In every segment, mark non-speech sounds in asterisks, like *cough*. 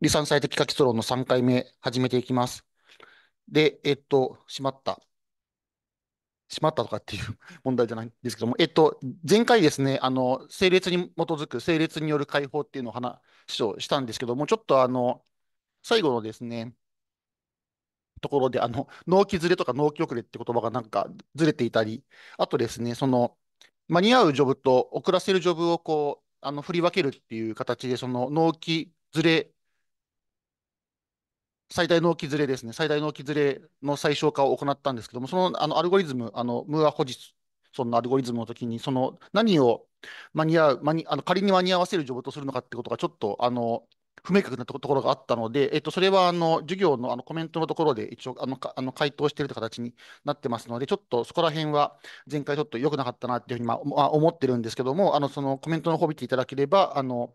離散最適化礎論の3回目始めていきます。で、えっと、しまった。しまったとかっていう *laughs* 問題じゃないんですけども、えっと、前回ですね、あの、整列に基づく整列による解放っていうのを話をしたんですけども、ちょっとあの、最後のですね、ところで、あの、納期ずれとか納期遅れって言葉がなんかずれていたり、あとですね、その、間に合うジョブと遅らせるジョブをこう、あの振り分けるっていう形で、その納期ずれ最大納期ずれですね、最大納期ずれの最小化を行ったんですけども、そのあのアルゴリズム、あのムーア・ホジソンのアルゴリズムの時に、その何を間に合う、間にあの仮に間に合わせるジョブとするのかってことがちょっとあの不明確なところがあったので、えっと、それはあの授業のあのコメントのところで一応あのあの回答しているという形になってますので、ちょっとそこら辺は前回ちょっと良くなかったなというふうに、まあ、思ってるんですけども、あのそのコメントの方を見ていただければ、あの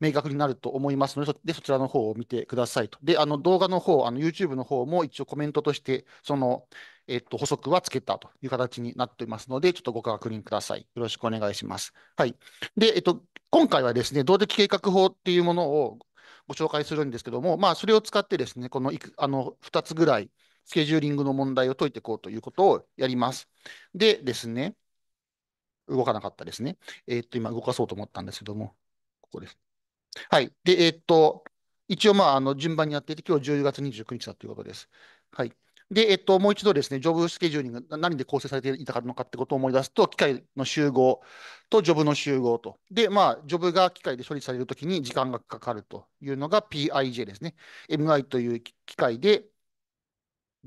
明確になると思いますので、そでそちらの方を見てくださいと。で、あの動画の方、あの YouTube の方も一応コメントとして、その、えっと、補足はつけたという形になっていますので、ちょっとご確認ください。よろしくお願いします。はい。で、えっと、今回はですね、動的計画法っていうものをご紹介するんですけども、まあ、それを使ってですね、このいくあの2つぐらい、スケジューリングの問題を解いていこうということをやります。でですね、動かなかったですね。えっと、今動かそうと思ったんですけども、ここです。はい。で、えっと、一応、まあ、あの、順番にやっていて、今日10月29日だということです。はい。で、えっと、もう一度ですね、ジョブスケジューリング何で構成されていたのかってことを思い出すと、機械の集合とジョブの集合と。で、まあ、ジョブが機械で処理されるときに時間がかかるというのが PIJ ですね。MI という機械で、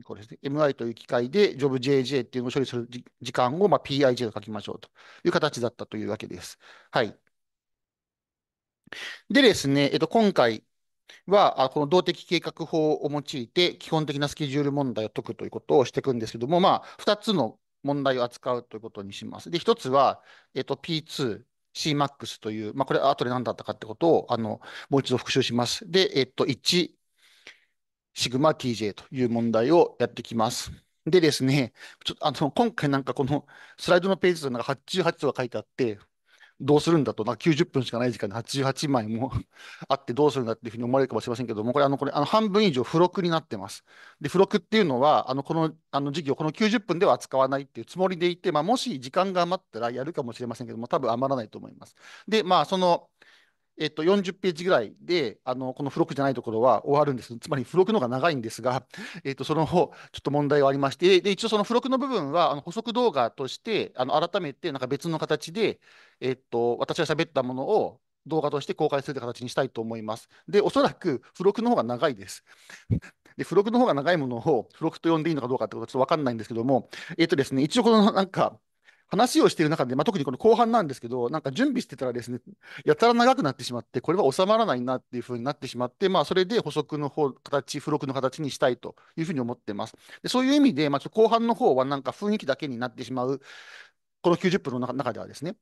これですね、MI という機械でジョブ JJ っていうのを処理する時間を、まあ、PIJ と書きましょうという形だったというわけです。はい。でですね、えっと、今回は、この動的計画法を用いて、基本的なスケジュール問題を解くということをしていくんですけども、まあ、2つの問題を扱うということにします。で、1つは、えっと、P2、CMAX という、まあ、これ、後で何だったかってことを、あの、もう一度復習します。で、えっと、1、シグマ TJ という問題をやってきます。でですね、ちょっとあの今回なんかこのスライドのページとなんか88は書いてあって、どうするんだと、な90分しかない時間で88枚も *laughs* あってどうするんだっていうふうに思われるかもしれませんけども、これ、あの、これ、あの、半分以上付録になってます。で、付録っていうのは、あの、この、あの、事業、この90分では扱わないっていうつもりでいて、まあ、もし時間が余ったらやるかもしれませんけども、多分余らないと思います。で、まあ、その、えっと、40ページぐらいで、あの、この付録じゃないところは終わるんです。つまり付録の方が長いんですが、*laughs* えっと、その方、ちょっと問題はありまして、で、一応その付録の部分は、あの補足動画として、あの、改めて、なんか別の形で、えっと、私が喋ったものを、動画として公開するという形にしたいと思います。で、おそらく付録の方が長いです。*laughs* で、付録の方が長いものを付録と呼んでいいのかどうかってことはちょっとわかんないんですけども、えっとですね、一応このなんか、話をしている中で、まあ、特にこの後半なんですけど、なんか準備してたらですね、*laughs* やたら長くなってしまって、これは収まらないなっていうふうになってしまって、まあ、それで補足の方、形、付録の形にしたいというふうに思ってます。でそういう意味で、まあ、ちょ後半の方はなんか雰囲気だけになってしまう、この90分の中ではですね、っ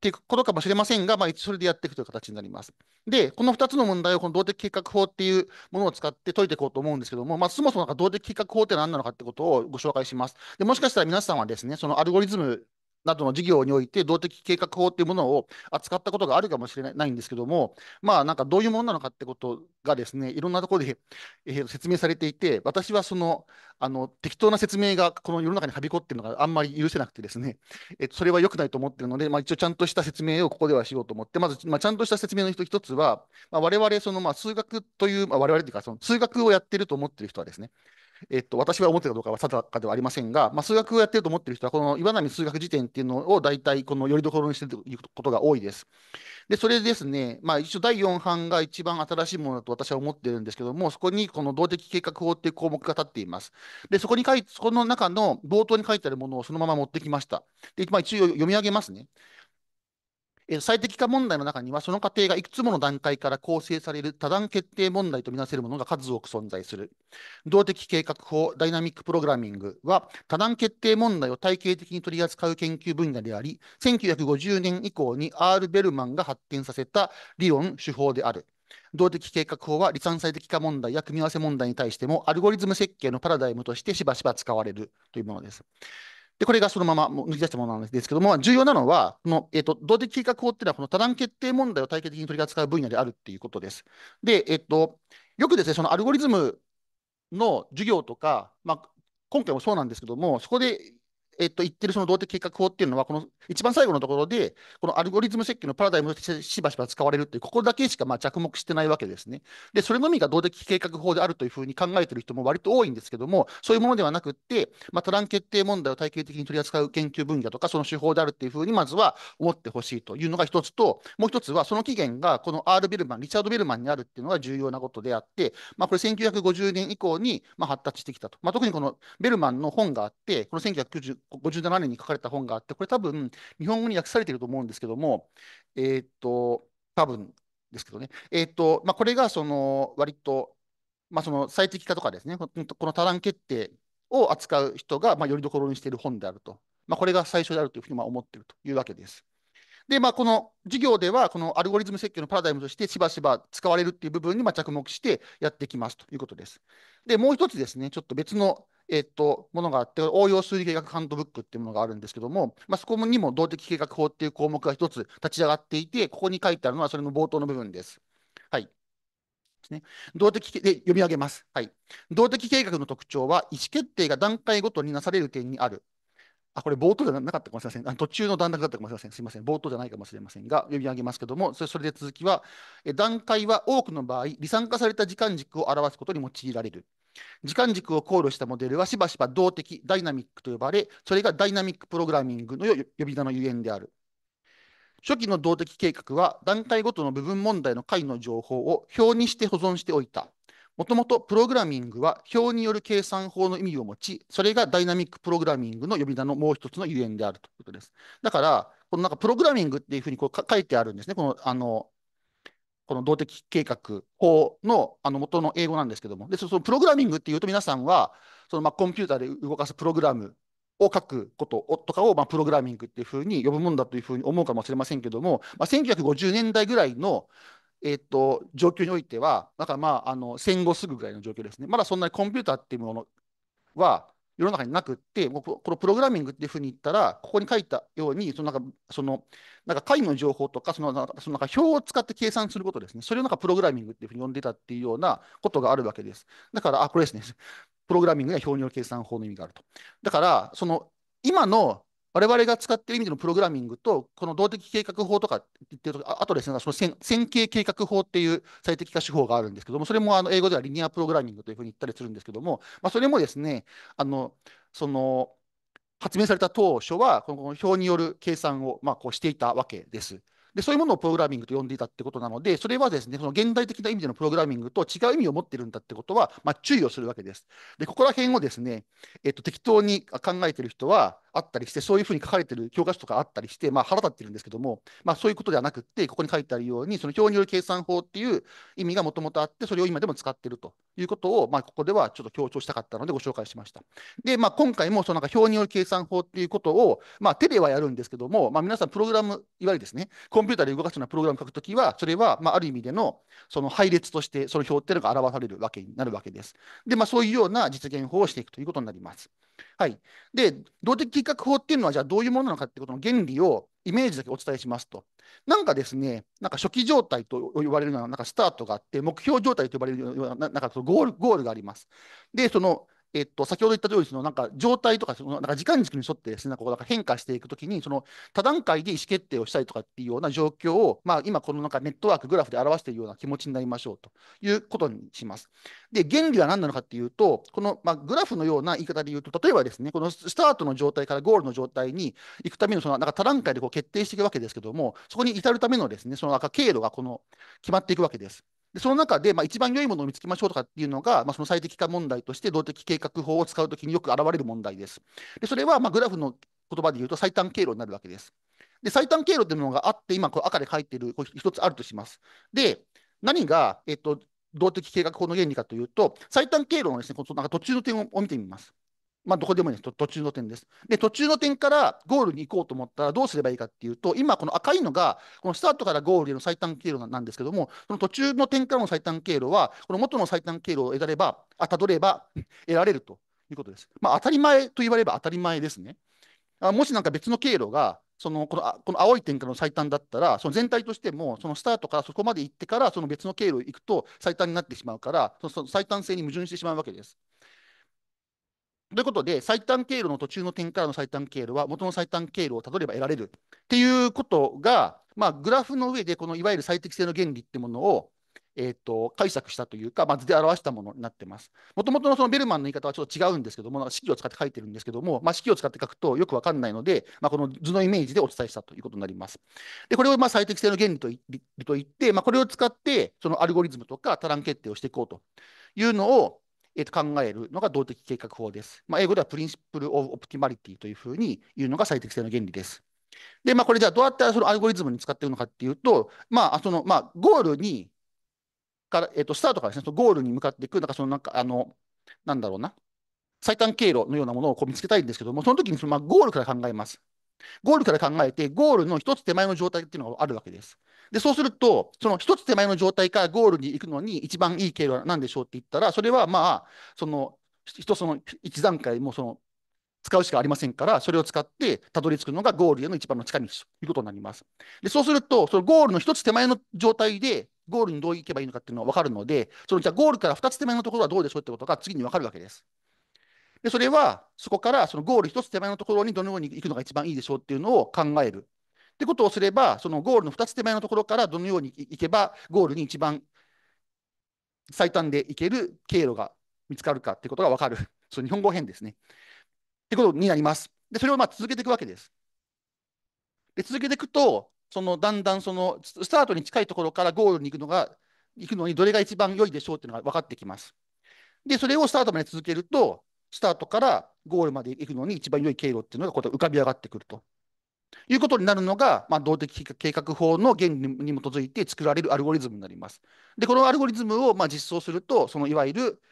ていうことかもしれませんが、まあ、それでやっていくという形になります。で、この2つの問題をこの動的計画法っていうものを使って解いていこうと思うんですけども、まあ、そもそもなんか動的計画法って何なのかってことをご紹介します。で、もしかしたら皆さんはですね、そのアルゴリズムなどの事業において動的計画法っていうものを扱ったことがあるかもしれないんですけども、まあなんかどういうものなのかってことがですね、いろんなところで、えー、説明されていて、私はその、あの、適当な説明がこの世の中にはびこってるのがあんまり許せなくてですね、えー、それは良くないと思ってるので、まあ一応ちゃんとした説明をここではしようと思って、まず、まあ、ちゃんとした説明の一つは、まあ、我々そのまあ数学という、まあ、我々というかその数学をやってると思ってる人はですね、えっと、私は思ってたかどうかは定かではありませんが、まあ、数学をやってると思ってる人は、この岩波数学辞典っていうのを大体、このよりどころにしていくことが多いです。で、それですね、まあ、一応第4版が一番新しいものだと私は思ってるんですけども、そこにこの動的計画法っていう項目が立っています。で、そこに書い、そこの中の冒頭に書いてあるものをそのまま持ってきました。で、まあ、一応読み上げますね。最適化問題の中には、その過程がいくつもの段階から構成される多段決定問題とみなせるものが数多く存在する。動的計画法、ダイナミックプログラミングは、多段決定問題を体系的に取り扱う研究分野であり、1950年以降に R. ベルマンが発展させた理論、手法である。動的計画法は離散最適化問題や組み合わせ問題に対してもアルゴリズム設計のパラダイムとしてしばしば使われるというものです。で、これがそのままもう抜き出したものなんですけども、重要なのは、この、えっ、ー、と、動的計画法っていうのは、この多段決定問題を体系的に取り扱う分野であるっていうことです。で、えっ、ー、と、よくですね、そのアルゴリズムの授業とか、まあ、今回もそうなんですけども、そこでえっと、言ってるその動的計画法っていうのは、この一番最後のところで、このアルゴリズム設計のパラダイムとしてしばしば使われるっていう、ここだけしかまあ着目してないわけですね。で、それのみが動的計画法であるというふうに考えてる人も割と多いんですけども、そういうものではなくって、まあ、ラン決定問題を体系的に取り扱う研究分野とか、その手法であるっていうふうに、まずは思ってほしいというのが一つと、もう一つは、その起源がこの R・ ビルマン、リチャード・ビルマンにあるっていうのが重要なことであって、まあ、これ1950年以降にまあ発達してきたと。まあ、特にこのベルマンの本があって、この1990 57年に書かれた本があって、これ多分、日本語に訳されていると思うんですけども、えっ、と、多分ですけどね、えっ、と、まあ、これが、その、割と、まあ、その最適化とかですね、この多段決定を扱う人が、まあ、よりどころにしている本であると。まあ、これが最初であるというふうにまあ思っているというわけです。で、まあ、この授業では、このアルゴリズム設計のパラダイムとしてしばしば使われるっていう部分にまあ着目してやってきますということです。で、もう一つですね、ちょっと別のえっと、ものがあって、応用数理計画ハンドブックっていうものがあるんですけども、まあ、そこにも動的計画法っていう項目が一つ立ち上がっていて、ここに書いてあるのはそれの冒頭の部分です。はい。ですね。動的で読み上げます。はい。動的計画の特徴は、意思決定が段階ごとになされる点にある。あ、これ冒頭じゃなかったかもしれません。途中の段落だったかもしれません。すみません。冒頭じゃないかもしれませんが、読み上げますけども、それで続きは、え、段階は多くの場合、離散化された時間軸を表すことに用いられる。時間軸を考慮したモデルはしばしば動的ダイナミックと呼ばれ、それがダイナミックプログラミングの呼び名のゆえんである。初期の動的計画は段階ごとの部分問題の解の情報を表にして保存しておいた。もともとプログラミングは表による計算法の意味を持ち、それがダイナミックプログラミングの呼び名のもう一つのゆえんであるということです。だから、このなんかプログラミングっていうふうにこう書いてあるんですね。このあのこの動的計画法のあの元の英語なんですけども、でそのプログラミングっていうと、皆さんはそのまあコンピューターで動かすプログラムを書くこととかをまあプログラミングっていうふうに呼ぶもんだというふうに思うかもしれませんけども、まあ、1950年代ぐらいのえーと、と状況においては、だからまああの戦後すぐぐらいの状況ですね、まだそんなにコンピューターっていうものは世の中になくって、このプログラミングっていうふうに言ったら、ここに書いたように、そのなんか、その、なんか解の情報とか、そのなんか、そのなんか表を使って計算することですね。それをなんかプログラミングっていうふうに呼んでたっていうようなことがあるわけです。だから、あ、これですね。プログラミングには表による計算法の意味があると。だから、その、今の我々が使ってる意味でのプログラミングと、この動的計画法とか言ってると、あとですね、その線形計画法っていう最適化手法があるんですけども、それもあの英語ではリニアプログラミングというふうに言ったりするんですけども、まあ、それもですね、あのその発明された当初は、この表による計算をまあこうしていたわけです。で、そういうものをプログラミングと呼んでいたってことなので、それはですね、その現代的な意味でのプログラミングと違う意味を持ってるんだってことは、まあ、注意をするわけです。で、ここら辺をですね、えっと、適当に考えてる人はあったりして、そういうふうに書かれてる教科書とかあったりして、まあ、腹立ってるんですけども、まあ、そういうことではなくって、ここに書いてあるように、その表による計算法っていう意味がもともとあって、それを今でも使ってるということを、まあ、ここではちょっと強調したかったのでご紹介しました。で、まあ、今回もそのなんか表による計算法っていうことを、まあ、手ではやるんですけども、まあ、皆さんプログラム、いわゆるですね、コンンピューターで動かすようなプログラムを書くときは、それは、まあ、ある意味でのその配列として、その表っていうのが表されるわけになるわけです。で、まあ、そういうような実現法をしていくということになります。はい、で、動的企画法っていうのは、じゃあどういうものなのかってことの原理をイメージだけお伝えしますと。なんかですね、なんか初期状態と呼ばれるような、なんかスタートがあって、目標状態と呼ばれるような、なんかそのゴールゴールがあります。で、そのえっと、先ほど言った通り、そのなんか状態とか、そのなんか時間軸に沿ってです、ね、こうなんか変化していくときに、その多段階で意思決定をしたりとかっていうような状況を、まあ、今、このなんかネットワーク、グラフで表しているような気持ちになりましょうということにします。で、原理は何なのかっていうと、この、まあ、グラフのような言い方で言うと、例えばですね、このスタートの状態からゴールの状態に行くための、そのなんか多段階でこう決定していくわけですけども、そこに至るためのですね、そのな経路がこの決まっていくわけです。でその中で、まあ、一番良いものを見つけましょうとかっていうのが、まあ、その最適化問題として動的計画法を使うときによく現れる問題です。でそれは、まあ、グラフの言葉で言うと最短経路になるわけです。で最短経路というものがあって、今こ赤で書いているこ一つあるとします。で、何が、えっと、動的計画法の原理かというと、最短経路のです、ね、このなんか途中の点を見てみます。まあ、どこでもいいです。途中の点です。で、途中の点からゴールに行こうと思ったらどうすればいいかっていうと、今この赤いのが、このスタートからゴールへの最短経路なんですけども、その途中の点からの最短経路は、この元の最短経路を得られば、あ、たどれば得られるということです。まあ、当たり前と言われば当たり前ですね。あもしなんか別の経路が、そのこのこの青い点からの最短だったら、その全体としても、そのスタートからそこまで行ってから、その別の経路行くと最短になってしまうから、その最短性に矛盾してしまうわけです。ということで、最短経路の途中の点からの最短経路は、元の最短経路をたどれば得られるっていうことが、まあ、グラフの上で、このいわゆる最適性の原理ってものを、えーと、解釈したというか、まあ、図で表したものになってます。もともとのそのベルマンの言い方はちょっと違うんですけども、式を使って書いてるんですけども、まあ、式を使って書くとよくわかんないので、まあ、この図のイメージでお伝えしたということになります。で、これをまあ最適性の原理といといって、まあ、これを使って、そのアルゴリズムとかタラン決定をしていこうというのを、えー、と考えるのが動的計画法です。まあ、英語ではプリンシプル・オブ・オプティマリティというふうに言うのが最適性の原理です。で、まあ、これじゃあどうやっらそのアルゴリズムに使っているのかっていうと、まあ、その、まあ、ゴールに、から、えっ、と、スタートからですね、そのゴールに向かっていく、なんかその、なんか、あの、なんだろうな、最短経路のようなものをこう見つけたいんですけども、その時にその、まあ、ゴールから考えます。ゴールから考えて、ゴールの一つ手前の状態っていうのがあるわけです。で、そうすると、その一つ手前の状態からゴールに行くのに一番いい経路は何でしょうって言ったら、それはまあ、その、一つの一段階もその、使うしかありませんから、それを使ってたどり着くのがゴールへの一番の近道ということになります。で、そうすると、そのゴールの一つ手前の状態で、ゴールにどう行けばいいのかっていうのは分かるので、そのじゃあゴールから2つ手前のところはどうでしょうってことが次に分かるわけです。で、それは、そこからそのゴール1つ手前のところにどのように行くのが一番いいでしょうっていうのを考える。ってことをすれば、そのゴールの2つ手前のところからどのように行けば、ゴールに一番最短で行ける経路が見つかるかってことが分かる。*laughs* その日本語編ですね。ってことになります。で、それをま続けていくわけです。で、続けていくと、そのだんだんそのスタートに近いところからゴールに行くのが、行くのにどれが一番良いでしょうっていうのが分かってきます。で、それをスタートまで続けると、スタートからゴールまで行くのに一番良い経路っていうのがこう浮かび上がってくると。いうことになるのが、まあ、動的計画法の原理に基づいて作られるアルゴリズムになります。で、このアルゴリズムをまあ実装すると、そのいわゆる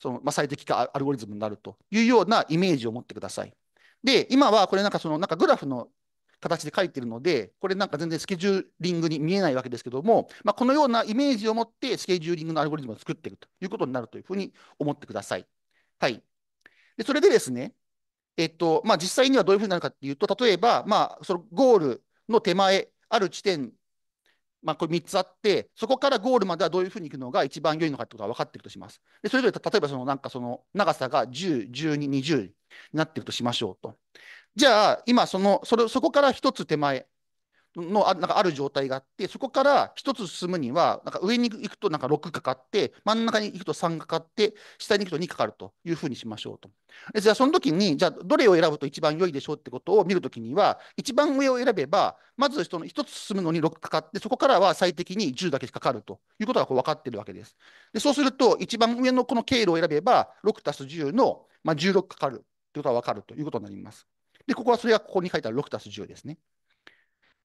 そのまあ最適化アルゴリズムになるというようなイメージを持ってください。で、今はこれなんかそのなんかグラフの形で書いているので、これなんか全然スケジューリングに見えないわけですけども、まあ、このようなイメージを持ってスケジューリングのアルゴリズムを作っていくということになるというふうに思ってください。はい。で、それでですね、えっとまあ、実際にはどういうふうになるかっていうと、例えば、まあ、そのゴールの手前、ある地点、まあ、これ3つあって、そこからゴールまではどういうふうに行くのが一番良いのかってことが分かっているとします。でそれぞれ例えばそのなんかその長さが10、12、20になっているとしましょうと。じゃあ、今そのそれ、そこから1つ手前、のあなんかある状態があって、そこから1つ進むには、なんか上に行くとなんか6かかって、真ん中に行くと3かかって、下に行くと2かかるというふうにしましょうと。でじゃあ、その時に、じゃあ、どれを選ぶと一番良いでしょうってことを見るときには、一番上を選べば、まず一1つ進むのに6かかって、そこからは最適に10だけかかるということがこう分かっているわけです。でそうすると、一番上のこの経路を選べば、6たす10の、まあ、16かかるということが分かるということになります。で、ここはそれがここに書いてある6たす10ですね。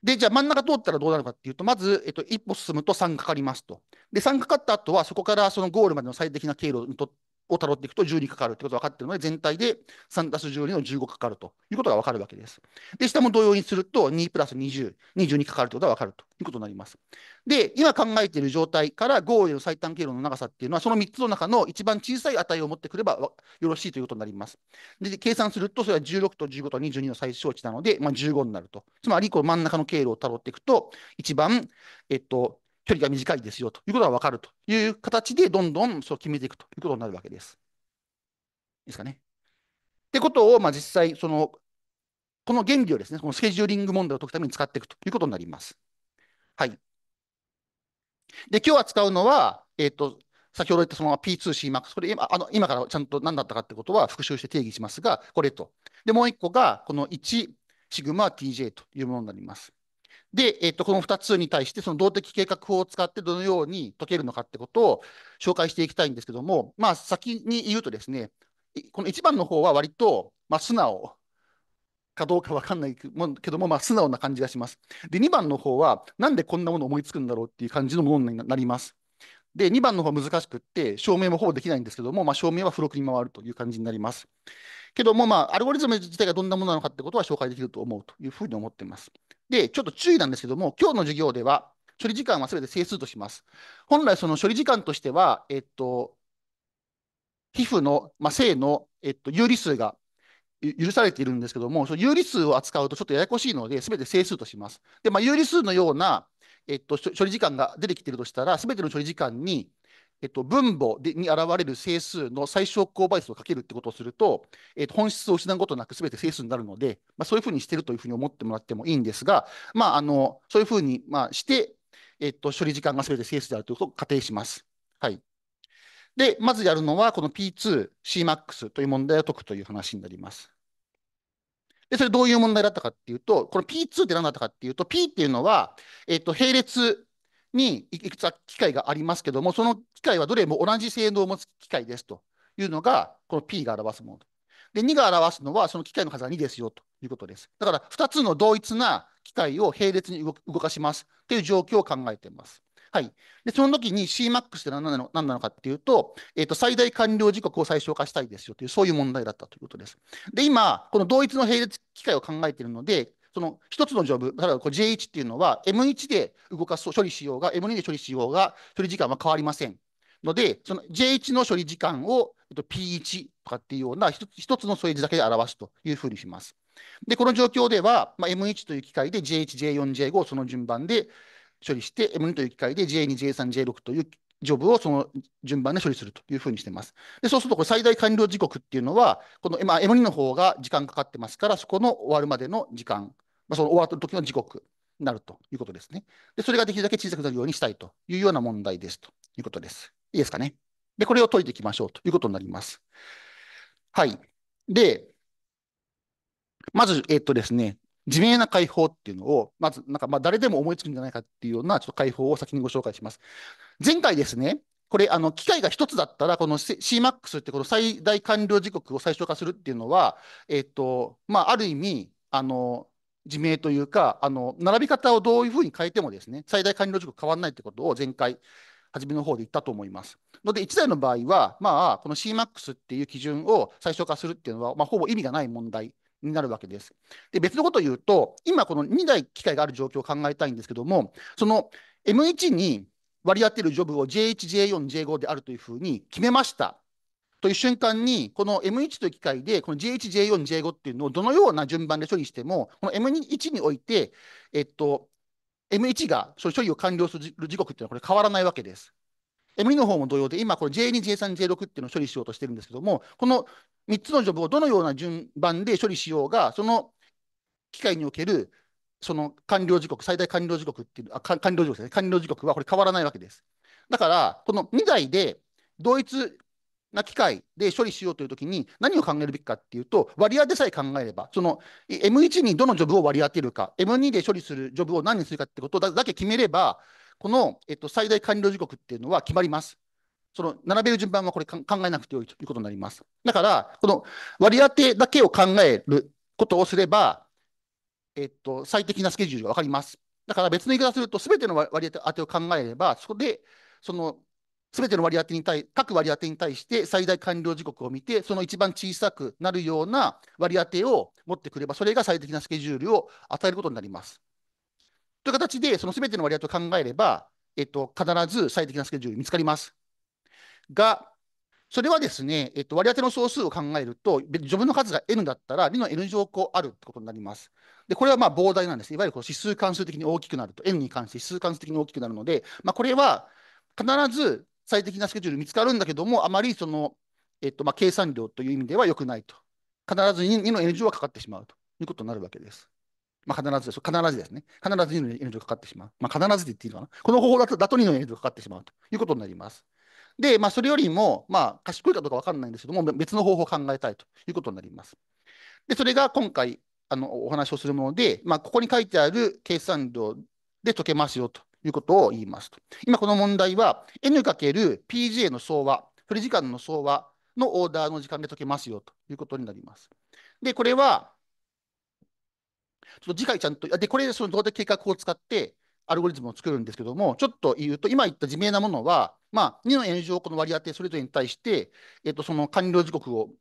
で、じゃあ真ん中通ったらどうなるかっていうと、まず、えっと、一歩進むと3かかりますと。で、3かかった後は、そこからそのゴールまでの最適な経路にとをたどっていくと1 2かかるってことが分かっているので、全体で3たす12の15かかるということが分かるわけです。で、下も同様にすると、2プラス20、2 2にかかるということが分かるということになります。で、今考えている状態から5への最短経路の長さっていうのは、その3つの中の一番小さい値を持ってくればよろしいということになります。で、計算すると、それは16と15と22の最小値なので、まあ、15になると。つまり、この真ん中の経路をたどっていくと、一番、えっと、距離が短いですよということが分かるという形で、どんどんそう決めていくということになるわけです。いいですかね。ってことを、まあ、実際、その、この原理をですね、このスケジューリング問題を解くために使っていくということになります。はい。で、今日は使うのは、えっ、ー、と、先ほど言ったその P2CMAX、これ今あの今からちゃんと何だったかってことは復習して定義しますが、これと。で、もう一個が、この1、シグマ TJ というものになります。で、えっと、この2つに対して、その動的計画法を使ってどのように解けるのかってことを紹介していきたいんですけども、まあ、先に言うとですね、この1番の方は割と、まあ、素直かどうかわかんないけども、まあ、素直な感じがします。で、2番の方は、なんでこんなもの思いつくんだろうっていう感じのものになります。で、2番の方は難しくって、証明もほぼできないんですけども、まあ、証明は付録に回るという感じになります。けども、まあ、アルゴリズム自体がどんなものなのかってことは紹介できると思うというふうに思っています。で、ちょっと注意なんですけども、今日の授業では、処理時間はすべて整数とします。本来、その処理時間としては、えっと、皮膚の、まあ、性の、えっと、有理数が許されているんですけども、その有理数を扱うとちょっとややこしいので、すべて整数とします。で、まあ、有理数のような、えっと、処理時間が出てきているとしたら、すべての処理時間にえっと、分母でに現れる整数の最小公倍数をかけるってことをすると、えっと、本質を失うことなく全て整数になるので、まあ、そういうふうにしてるというふうに思ってもらってもいいんですが、まあ、あのそういうふうに、まあ、して、えっと、処理時間が全て整数であるということを仮定します。はい、で、まずやるのは、この P2Cmax という問題を解くという話になります。で、それどういう問題だったかっていうと、この P2 って何だったかっていうと、P っていうのは、えっと、並列にいくつか機械がありますけども、その機械はどれも同じ性能を持つ機械ですというのが、この P が表すもので、2が表すのは、その機械の数が2ですよということです。だから、2つの同一な機械を並列に動かしますという状況を考えています。はい。で、その時に Cmax って何なの何なのかっていうと、えっ、ー、と、最大完了時刻を最小化したいですよという、そういう問題だったということです。で、今、この同一の並列機械を考えているので、その1つのジョブ、例えばこれ J1 っていうのは M1 で動かす処理しようが M2 で処理しようが処理時間は変わりません。ので、その J1 の処理時間を P1 とかっていうような1つの数字だけで表すというふうにします。で、この状況では、まあ、M1 という機械で J1、J4、J5 その順番で処理して、M2 という機械で J2、J3、J6 というジョブをその順番で処理するというふうにしています。で、そうすると、これ最大完了時刻っていうのは、この M2 の方が時間かかってますから、そこの終わるまでの時間まあ、その終わった時の時刻になるということですね。で、それができるだけ小さくなるようにしたいというような問題ですということです。いいですかね。で、これを解いていきましょうということになります。はい。で、まず、えっとですね、自明な解放っていうのを、まず、なんか、まあ、誰でも思いつくんじゃないかっていうような、ちょっと解放を先にご紹介します。前回ですね、これ、あの、機械が一つだったら、この CMAX ってこの最大完了時刻を最小化するっていうのは、えっと、まあ、ある意味、あの、自明というか、あの、並び方をどういうふうに変えてもですね、最大管理ロジック変わらないということを前回、初めの方で言ったと思います。ので、1台の場合は、まあ、この CMAX っていう基準を最小化するっていうのは、まあ、ほぼ意味がない問題になるわけです。で、別のことを言うと、今この2台機械がある状況を考えたいんですけども、その M1 に割り当てるジョブを J1、J4、J5 であるというふうに決めました。という瞬間に、この M1 という機械で、この J1、J4、J5 っていうのをどのような順番で処理しても、この M1 において、えっと、M1 が処理を完了する時刻っていうのはこれ変わらないわけです。M2 の方も同様で、今、この J2、J3、J6 っていうのを処理しようとしてるんですけども、この3つのジョブをどのような順番で処理しようが、その機械におけるその完了時刻、最大完了時刻っていう、あ完了時刻ですね、完了時刻はこれ変わらないわけです。だから、この2台で同一な機械で処理しようというときに何を考えるべきかっていうと割り当てさえ考えればその M1 にどのジョブを割り当てるか M2 で処理するジョブを何にするかってことだけ決めればこの、えっと、最大完了時刻っていうのは決まります。その並べる順番はこれ考えなくてよいということになります。だからこの割り当てだけを考えることをすれば、えっと、最適なスケジュールが分かります。だから別の言い方すると全ての割り当てを考えればそこでそのすべての割り当てに対、各割り当てに対して最大完了時刻を見て、その一番小さくなるような割り当てを持ってくれば、それが最適なスケジュールを与えることになります。という形で、そのすべての割り当てを考えれば、えっと、必ず最適なスケジュール見つかります。が、それはですね、えっと、割り当ての総数を考えると、ジョブの数が n だったら、2の n 乗項あるってことになります。で、これはまあ膨大なんです。いわゆるこう指数関数的に大きくなると、n に関して指数関数的に大きくなるので、まあ、これは必ず最適なスケジュール見つかるんだけども、あまりその、えっとまあ、計算量という意味では良くないと。必ず2の N 乗はかかってしまうということになるわけです。まあ、必ずです。必ずですね。必ず2の N 乗かかってしまう。まあ、必ずで言っていいのかな。この方法だとだと2の N 乗かかってしまうということになります。で、まあ、それよりも、まあ、賢いかどうか分からないんですけども、別の方法を考えたいということになります。で、それが今回、あのお話をするもので、まあ、ここに書いてある計算量で解けますよということを言いますと。今この問題は N×PJ の総和、振り時間の総和のオーダーの時間で解けますよということになります。で、これは、ちょっと次回ちゃんと、で、これ、その動的計画を使ってアルゴリズムを作るんですけども、ちょっと言うと、今言った自明なものは、まあ、2の N 乗この割り当てそれぞれに対して、えっと、その完了時刻を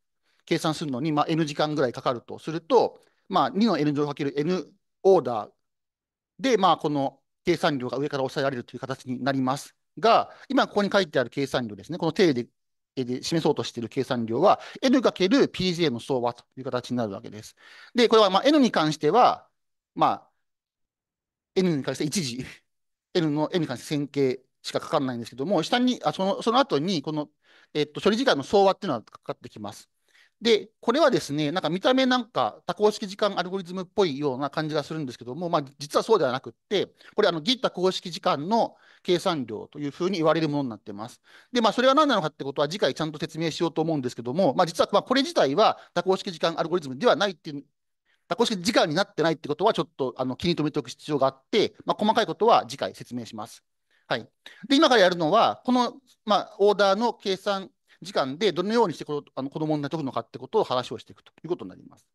計算するのに、まあ、N 時間ぐらいかかるとすると、まあ、2の N 乗かける N オーダーで、まあ、この計算量が上から抑えられるという形になりますが、今ここに書いてある計算量ですね、この定でで示そうとしている計算量は、n かける p j の相和という形になるわけです。で、これはまあ n に関しては、まあ、n に関して一時、n の n に関して線形しかかからないんですけども、下に、あそのその後に、この、えっと、処理時間の相和っていうのはかかってきます。で、これはですね、なんか見た目なんか多項式時間アルゴリズムっぽいような感じがするんですけども、まあ、実はそうではなくって、これあのタ公式時間の計算量というふうに言われるものになってます。で、まあ、それは何なのかってことは次回ちゃんと説明しようと思うんですけども、まあ、実はまこれ自体は多項式時間アルゴリズムではないっていう、多項式時間になってないってことはちょっとあの気に留めておく必要があって、まあ、細かいことは次回説明します。はい。で、今からやるのは、この、まあ、オーダーの計算時間でどのようにしてこあの子どもに解くのかってことを話をしていくということになります。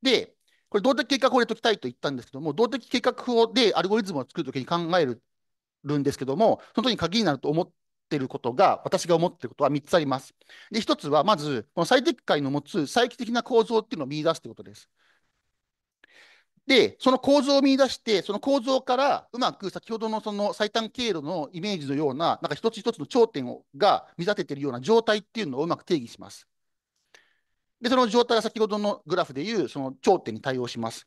で、これ動的計画法で解きたいと言ったんですけども、動的計画法でアルゴリズムを作るときに考えるんですけども、その時に鍵になると思ってることが、私が思ってることは3つあります。で、1つはまず、この最適解の持つ再帰的な構造っていうのを見出すということです。で、その構造を見出して、その構造からうまく先ほどのその最短経路のイメージのような、なんか一つ一つの頂点をが見立てているような状態っていうのをうまく定義します。で、その状態が先ほどのグラフでいうその頂点に対応します。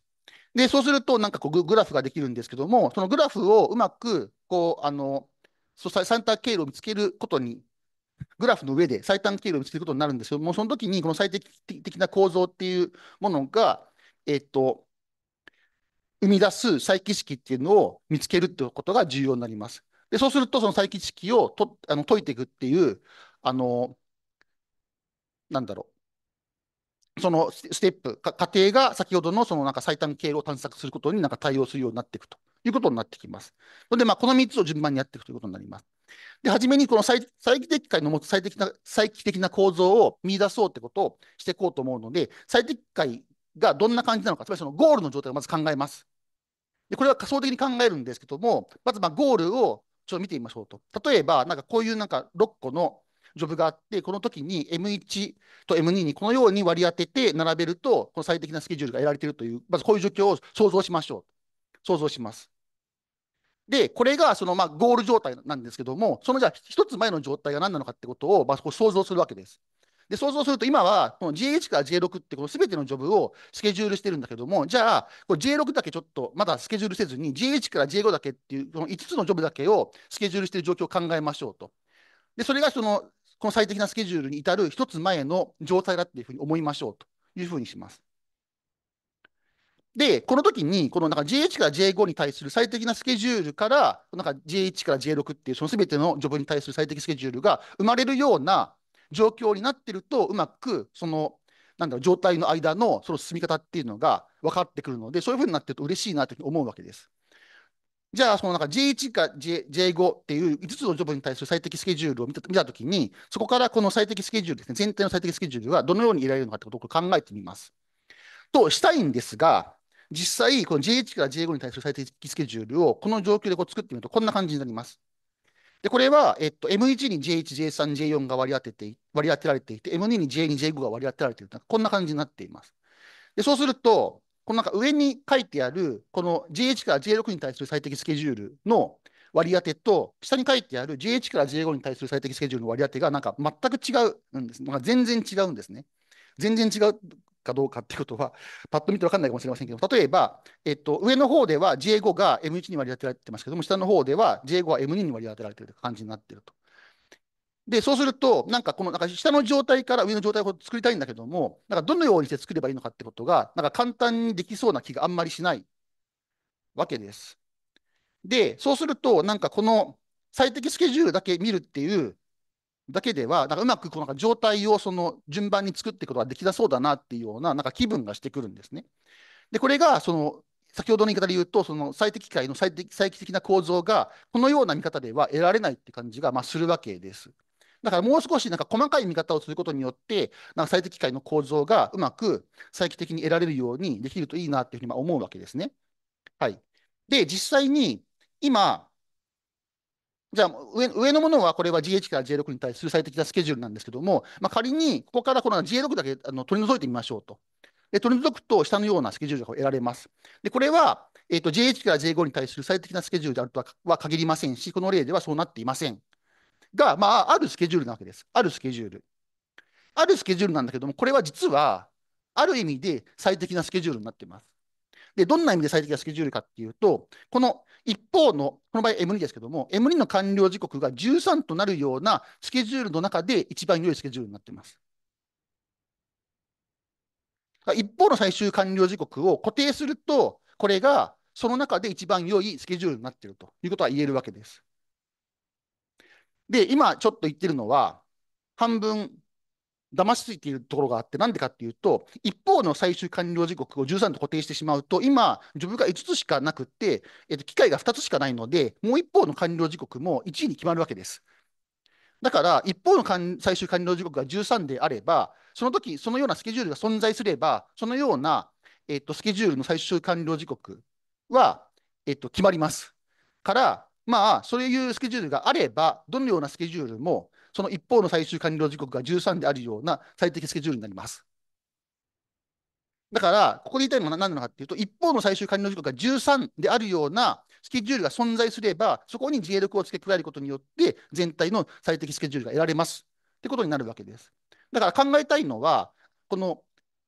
で、そうすると、なんかこうグラフができるんですけども、そのグラフをうまく、こう、あの、最短経路を見つけることに、グラフの上で最短経路を見つけることになるんですけども、その時にこの最適的な構造っていうものが、えっと、生み出す再起式っていうのを見つけるっていうことが重要になります。で、そうすると、その再起式をとあの解いていくっていう、あの、なんだろう。そのステップ、過程が先ほどのそのなんか最短経路を探索することになんか対応するようになっていくということになってきます。ので、まあ、この3つを順番にやっていくということになります。で、初めにこの再帰的解の持つ最適な再帰的な構造を見出そうってことをしていこうと思うので、最適解がどんな感じなのか、つまりそのゴールの状態をまず考えます。で、これは仮想的に考えるんですけども、まずまゴールをちょっと見てみましょうと。例えば、かこういうなんか6個のジョブがあって、この時に M1 と M2 にこのように割り当てて並べると、この最適なスケジュールが得られているという、まずこういう状況を想像しましょう。想像します。で、これがそのまゴール状態なんですけども、そのじゃあ1つ前の状態が何なのかってことをま想像するわけです。で、想像すると今は、この GH から J6 ってこの全てのジョブをスケジュールしてるんだけども、じゃあ、これ J6 だけちょっとまだスケジュールせずに、GH から J5 だけっていう、この5つのジョブだけをスケジュールしている状況を考えましょうと。で、それがその、この最適なスケジュールに至る一つ前の状態だっていうふうに思いましょうというふうにします。で、この時に、このなんか GH から J5 に対する最適なスケジュールから、なんか GH から J6 っていうその全てのジョブに対する最適スケジュールが生まれるような状況になってるとうまくそのなんだろう状態の間のその進み方っていうのが分かってくるのでそういうふうになってると嬉しいなというう思うわけです。じゃあ、そのなんか J1 か J 5っていう5つのジョブに対する最適スケジュールを見たときに、そこからこの最適スケジュールですね、全体の最適スケジュールはどのようにいられるのかってことを考えてみます。としたいんですが、実際、この J1 から J5 に対する最適スケジュールをこの状況でこう作ってみると、こんな感じになります。で、これは、えっと、M1 に J1、J3、J4 が割り当てて、割り当てられていて、M2 に J2、J5 が割り当てられている。こんな感じになっています。で、そうすると、このなんか上に書いてある、この J1 から J6 に対する最適スケジュールの割り当てと、下に書いてある J1 から J5 に対する最適スケジュールの割り当てが、なんか全く違うんです。なんか全然違うんですね。全然違うかどうかってことは、パッと見て分かんないかもしれませんけど、例えば、えっと、上の方では J5 が M1 に割り当てられてますけども、下の方では J5 は M2 に割り当てられてる感じになってると。で、そうすると、なんかこの、なんか下の状態から上の状態を作りたいんだけども、なんかどのようにして作ればいいのかってことが、なんか簡単にできそうな気があんまりしないわけです。で、そうすると、なんかこの最適スケジュールだけ見るっていうだけでは、なんかうまくこのなんか状態をその順番に作っていくことができなそうだなっていうような、なんか気分がしてくるんですね。で、これが、その、先ほどの言い方で言うと、その最適解の最適最適的な構造が、このような見方では得られないって感じが、まあ、するわけです。だからもう少しなんか細かい見方をすることによって、なんか最適解の構造がうまく最適的に得られるようにできるといいなっていうふうに思うわけですね。はい。で、実際に今、じゃあ上、上のものはこれは GH から J6 に対する最適なスケジュールなんですけども、まあ、仮にここからこの J6 だけあの取り除いてみましょうと。で取り除くと下のようなスケジュールが得られます。でこれは、えーと、g JH から J5 に対する最適なスケジュールであるとは限りませんし、この例ではそうなっていません。が、まあ、あるスケジュールなわけです。あるスケジュール。あるスケジュールなんだけども、これは実はある意味で最適なスケジュールになっています。で、どんな意味で最適なスケジュールかっていうと、この一方の、この場合 M2 ですけども、M2 の完了時刻が13となるようなスケジュールの中で一番良いスケジュールになっています。一方の最終完了時刻を固定すると、これがその中で一番良いスケジュールになっているということは言えるわけです。で、今ちょっと言ってるのは、半分騙しついているところがあって、なんでかっていうと、一方の最終完了時刻を13と固定してしまうと、今、ジョブが5つしかなくて、えっと、機械が2つしかないので、もう一方の完了時刻も1位に決まるわけです。だから、一方の最終完了時刻が13であれば、その時、そのようなスケジュールが存在すれば、そのような、えっと、スケジュールの最終完了時刻は、えっと、決まります。から、まあ、そういうスケジュールがあれば、どのようなスケジュールもその一方の最終完了時刻が13であるような最適スケジュールになります。だから、ここで言いたいのは何なのかっていうと、一方の最終完了時刻が13であるようなスケジュールが存在すれば、そこに J 力を付け加えることによって、全体の最適スケジュールが得られますってことになるわけです。だから考えたいのは、この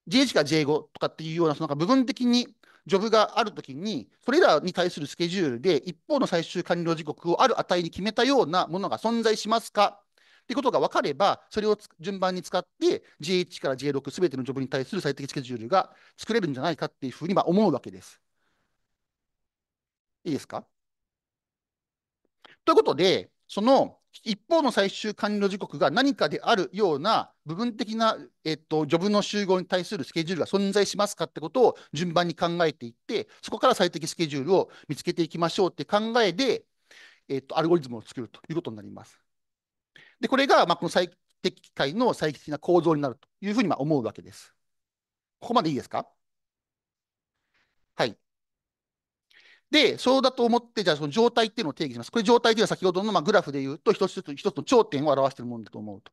J1 か J5 とかっていうような、その部分的にジョブがあるときに、それらに対するスケジュールで、一方の最終完了時刻をある値に決めたようなものが存在しますかっていうことが分かれば、それを順番に使って、g 1から g 6すべてのジョブに対する最適スケジュールが作れるんじゃないかっていうふうにまあ思うわけです。いいですかということで、その一方の最終完了時刻が何かであるような部分的な、えっと、ジョブの集合に対するスケジュールが存在しますかってことを順番に考えていって、そこから最適スケジュールを見つけていきましょうって考えで、えっと、アルゴリズムを作るということになります。で、これが、まあ、この最適解の最適的な構造になるというふうにまあ思うわけです。ここまでいいですかはい。で、そうだと思って、じゃあその状態っていうのを定義します。これ状態というのは先ほどのまあグラフで言うと、一つ一つ一つの頂点を表しているものだと思うと。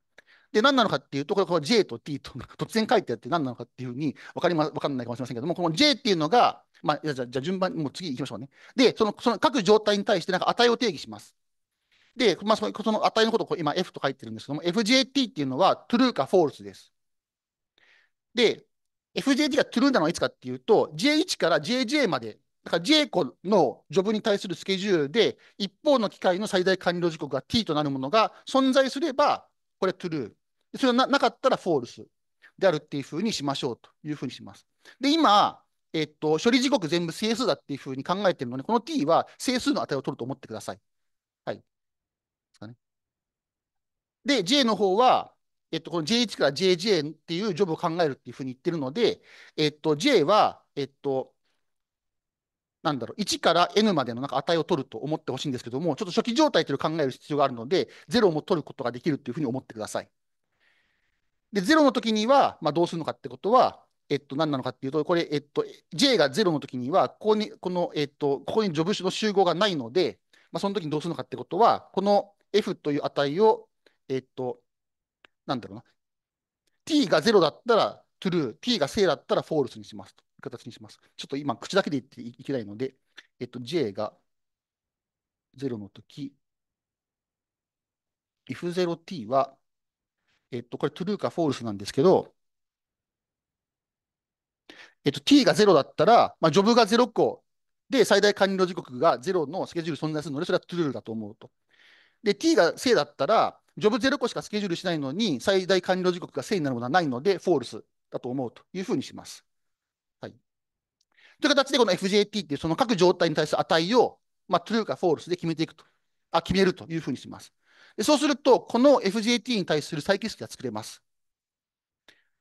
で、何なのかっていうと、これは J と T *laughs* と突然書いてあって何なのかっていうふうに分かり、ま、分かんないかもしれませんけども、この J っていうのが、まあ、じゃあ順番にもう次行きましょうね。で、そのその各状態に対してなんか値を定義します。で、まあ、その値のことを今 F と書いてるんですけども、FJT っていうのは true か false です。で、FJT が true なのはいつかっていうと、J1 から JJ まで、だから J 個のジョブに対するスケジュールで、一方の機械の最大完了時刻が T となるものが存在すれば、これ true。それがなかったら false であるっていうふうにしましょうというふうにします。で、今、えっと、処理時刻全部整数だっていうふうに考えてるので、この t は整数の値を取ると思ってください。で、J の方は、えっと、この J1 から JJ っていうジョブを考えるっていうふうに言ってるので、えっと、J は、えっと、なんだろう、1から N までのなんか値を取ると思ってほしいんですけども、ちょっと初期状態というのを考える必要があるので、0も取ることができるというふうに思ってください。で、0の時には、まあ、どうするのかってことは、えっと、何なのかっていうと、これ、えっと、J が0の時には、ここに、この、えっと、ここにジョブ種の集合がないので、まあ、その時にどうするのかってことは、この F という値をえっと、なんだろうな。t が0だったら true、t が正だったら false にしますという形にします。ちょっと今、口だけで言っていけないので、えっと、j が0のとき、if0t は、えっと、これ true か false なんですけど、えっと、t が0だったら、まあ、ジョブが0個で、最大完了時刻が0のスケジュール存在するので、それは true だと思うと。で、t が正だったら、ジョブロ個しかスケジュールしないのに、最大完了時刻が1000になるものはないので、フォールスだと思うというふうにします。はい。という形で、この FJT っていうその各状態に対する値を、まあ、t r u かフォールスで決めていくと。あ、決めるというふうにします。でそうすると、この FJT に対する再帰式が作れます。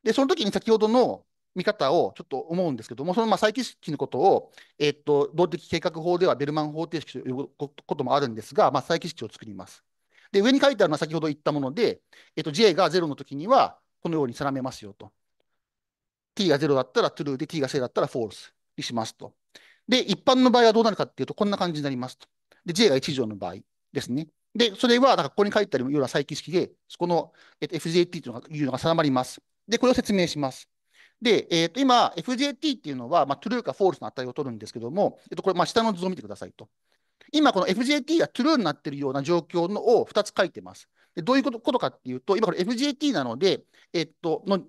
で、その時に先ほどの見方をちょっと思うんですけども、そのまあ再帰式のことを、えー、っと、動的計画法ではベルマン方程式ということもあるんですが、まあ、再帰式を作ります。で、上に書いてあるのは先ほど言ったもので、えっと、j が0の時には、このように定めますよと。t が0だったら true で t が正だったら false にしますと。で、一般の場合はどうなるかっていうと、こんな感じになりますと。で、j が1以上の場合ですね。で、それは、なんかここに書いてあるような再帰式で、そこの、えっと、fjt というのが定まります。で、これを説明します。で、えっと今、fjt っていうのは、まあ、true か false の値を取るんですけども、えっと、これ、まあ、下の図を見てくださいと。今この FJT が true になっているような状況のを2つ書いてます。でどういうことかっていうと、今これ FJT なので、えっと、の、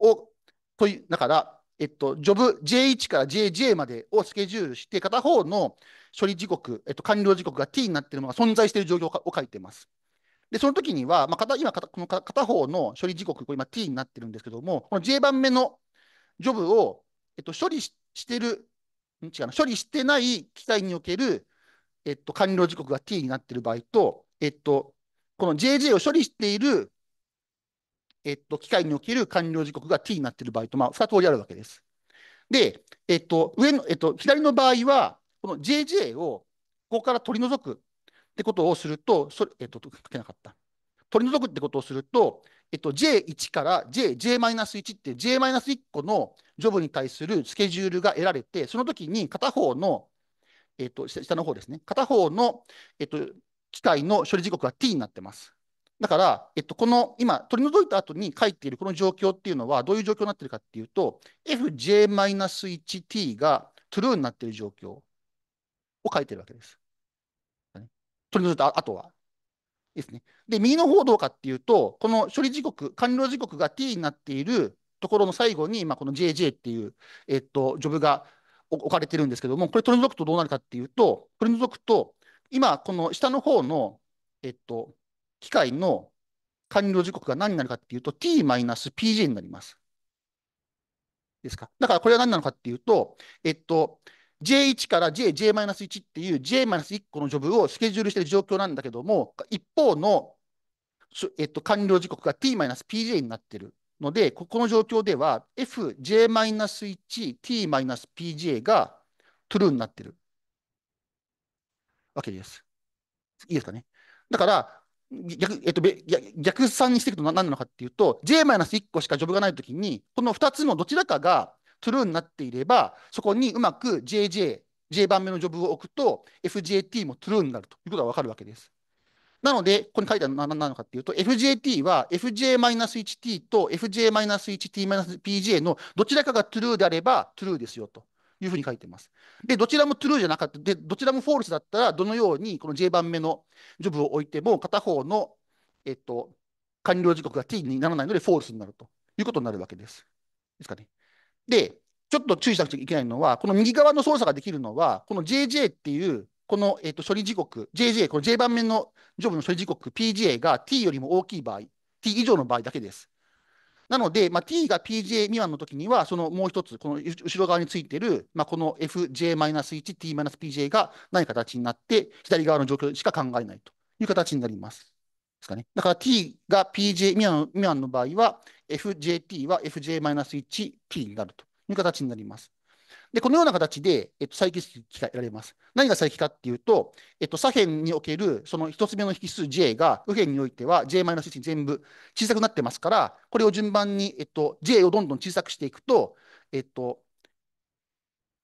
を、という、だから、えっと、ジョブ J1 から JJ までをスケジュールして、片方の処理時刻、えっと、完了時刻が T になっているのが存在している状況を書いてます。で、その時には、まあ、片今片、この片方の処理時刻、これ今 T になってるんですけども、この J 番目のジョブを、えっと、処理ししてる、違う、処理してない機械におけるえっと、完了時刻が t になっている場合と、えっと、この JJ を処理している、えっと、機械における完了時刻が t になっている場合と、まあ、2通りあるわけです。で、えっと、上の、えっと、左の場合は、この JJ をここから取り除くってことをすると、それ、えっと、書けなかった。取り除くってことをすると、えっと、J1 から J、J-1 って J-1 個のジョブに対するスケジュールが得られて、その時に片方のえっと、下の方ですね。片方の、えっと、機械の処理時刻は t になってます。だから、えっと、この今取り除いた後に書いているこの状況っていうのはどういう状況になってるかっていうと fj-1t が true になっている状況を書いてるわけです。取り除いた後は。ですね。で、右の方どうかっていうと、この処理時刻、完了時刻が t になっているところの最後に、今、この jj っていう、えっと、ジョブが置かれてるんですけども、これ取り除くとどうなるかっていうと、取り除くと、今、この下の方の、えっと、機械の完了時刻が何になるかっていうと、t-pg になります。ですか。だからこれは何なのかっていうと、えっと、J1 から J、J-1 っていう J-1 個のジョブをスケジュールしている状況なんだけども、一方の、えっと、完了時刻が t-pj になってるので、ここの状況では fj-1t-pj が true になってるわけです。いいですかね。だから、逆,、えっと、逆算にしていくと何なのかっていうと、j-1 個しかジョブがないときに、この2つのどちらかが true になっていれば、そこにうまく jj、j 番目のジョブを置くと、fjt も true になるということがわかるわけです。なので、ここに書いてあるのは何なのかっていうと、FJT は FJ-1t と FJ-1t-pj のどちらかが true であれば true ですよというふうに書いてます。で、どちらも true じゃなかった、で、どちらも false だったら、どのようにこの J 番目のジョブを置いても、片方の、えっと、完了時刻が t にならないので false になるということになるわけです。ですかね。で、ちょっと注意しなくちゃいけないのは、この右側の操作ができるのは、この JJ っていうこの、えー、と処理時刻、JJ、この J 番目のジョブの処理時刻、PGA が T よりも大きい場合、T 以上の場合だけです。なので、まあ、T が PGA 未満の時には、そのもう一つ、この後ろ側についてる、まあ、この FJ-1、T-PGA がない形になって、左側の状況しか考えないという形になります。ですかね。だから T が PJ 未満の場合は、FJT は FJ-1T になるという形になります。で、このような形で、えっと、再帰式が得られます。何が再帰かっていうと、えっと、左辺における、その1つ目の引数 j が、右辺においては j-1 に全部小さくなってますから、これを順番に、えっと、j をどんどん小さくしていくと、えっと、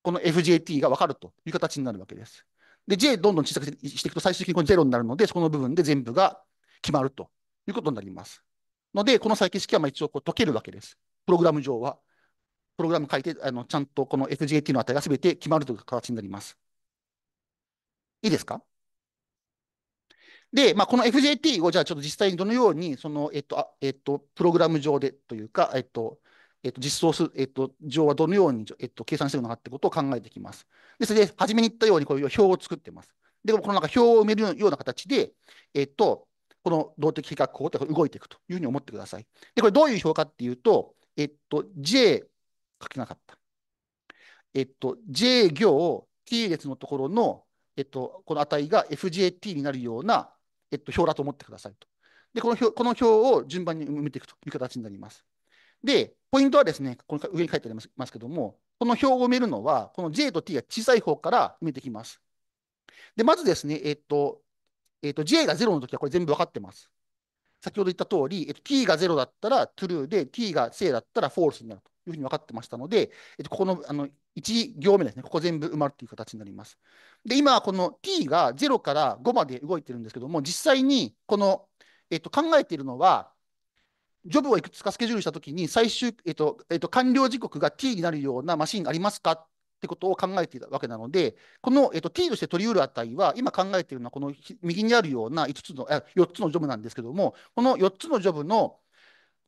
この fjt が分かるという形になるわけです。で、j どんどん小さくしていくと、最終的にこれ0になるので、そこの部分で全部が決まるということになります。ので、この再帰式はまあ一応こう解けるわけです。プログラム上は。プログラム書いて、あのちゃんとこの f j t の値がすべて決まるという形になります。いいですかで、まあ、この FJT をじゃあちょっと実際にどのように、その、えっと、あえっと、プログラム上でというか、えっと、えっと、実装する、えっと、上はどのように、えっと、計算してるのかってことを考えていきます。ですので、初めに言ったように、こういう表を作ってます。で、このなんか表を埋めるような形で、えっと、この動的比較法って動いていくというふうに思ってください。で、これどういう表かっていうと、えっと、J 書けなかった。えっと、J 行 T 列のところの、えっと、この値が FJT になるような、えっと、表だと思ってくださいと。で、この表この表を順番に埋めていくという形になります。で、ポイントはですね、この上に書いてありますけども、この表を埋めるのは、この J と T が小さい方から埋めてきます。で、まずですね、えっと、えっと、J が0の時はこれ全部分かってます。先ほど言った通り、えっと、t が0だったら true で、t が正だったら false になるというふうに分かってましたので、えっと、ここのあの1行目ですね、ここ全部埋まるという形になります。で、今、この t が0から5まで動いてるんですけども、実際にこの、えっと、考えているのは、ジョブをいくつかスケジュールしたときに、最終、えっと、えっと、完了時刻が t になるようなマシンありますかってことを考えていたわけなので、この、えっと、t として取り得る値は、今考えているのは、この右にあるような5つの、4つのジョブなんですけども、この4つのジョブの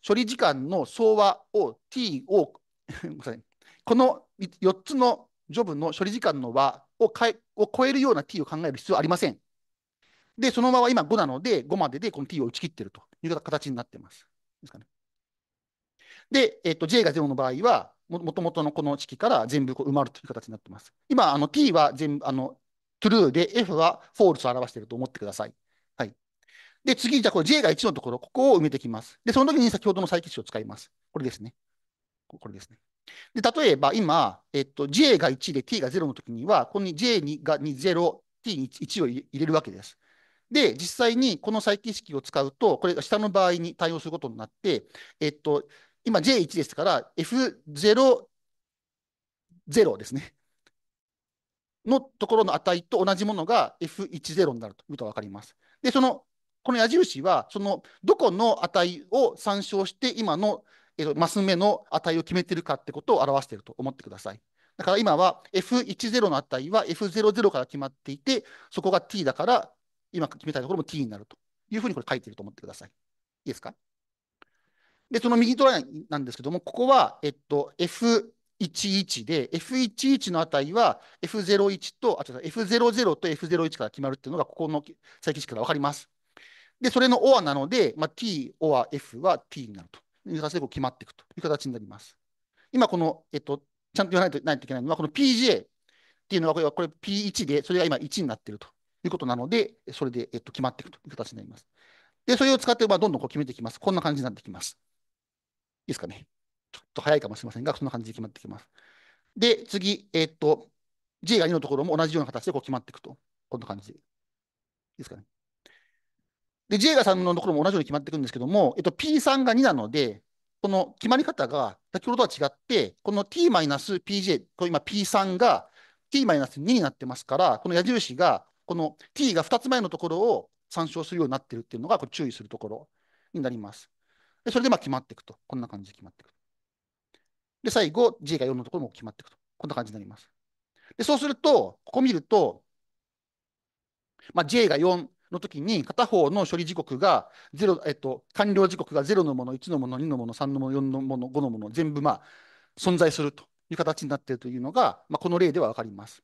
処理時間の総和を t を、*laughs* この4つのジョブの処理時間の和をを超えるような t を考える必要はありません。で、その和は今5なので、5まででこの t を打ち切っているという形になっています。ですかね。で、えっと、J が0の場合は、もともとのこの式から全部こう埋まるという形になっています。今、あの P は全部あの true で F は false を表していると思ってください。はい。で、次、じゃあこれ J が1のところ、ここを埋めていきます。で、その時に先ほどの再結集を使います。これですね。これですね。で、例えば今、えっと、J が1で T が0の時には、ここに J が2、0、T に1を入れるわけです。で、実際にこの再結式を使うと、これが下の場合に対応することになって、えっと、今 J1 ですから F00 ですね。のところの値と同じものが F10 になるということが分かります。で、その、この矢印は、その、どこの値を参照して、今の、えっと、マス目の値を決めてるかってことを表していると思ってください。だから今は F10 の値は F00 から決まっていて、そこが t だから、今決めたいところも t になるというふうにこれ書いてると思ってください。いいですかで、その右トライなんですけども、ここは、えっと、F11 で、F11 の値は F01 と、あ、違う、F00 と F01 から決まるっていうのが、ここの再帰式からわかります。で、それの OR なので、まあ、T、OR、F は T になると。いう形でこう決まっていくという形になります。今、この、えっと、ちゃんと言わないとないといけないのは、この p j っていうのはこれ P1 で、それが今1になっているということなので、それで、えっと、決まっていくという形になります。で、それを使って、まあ、どんどんこう決めていきます。こんな感じになってきます。いですかね。ちょっと早いかもしれませんが、そんな感じで決まってきます。で、次、えっ、と、J が2のところも同じような形でこう決まっていくと。こんな感じで。いいですかね。で、J が3のところも同じように決まっていくんですけども、えっ、ー、と、P3 が2なので、この決まり方が先ほどとは違って、この t-pj、これ今 p3 が t-2 になってますから、この矢印が、この t が2つ前のところを参照するようになってるっていうのが、こ注意するところになります。でそれでまあ決まっていくと。こんな感じで決まっていく。で、最後、J が4のところも決まっていくと。こんな感じになります。で、そうすると、ここ見ると、まあ、J が4の時に、片方の処理時刻が0、えっと、完了時刻が0のもの、1のもの、2のもの、3のもの、4のもの、5のもの、全部まあ存在するという形になっているというのが、まあ、この例では分かります。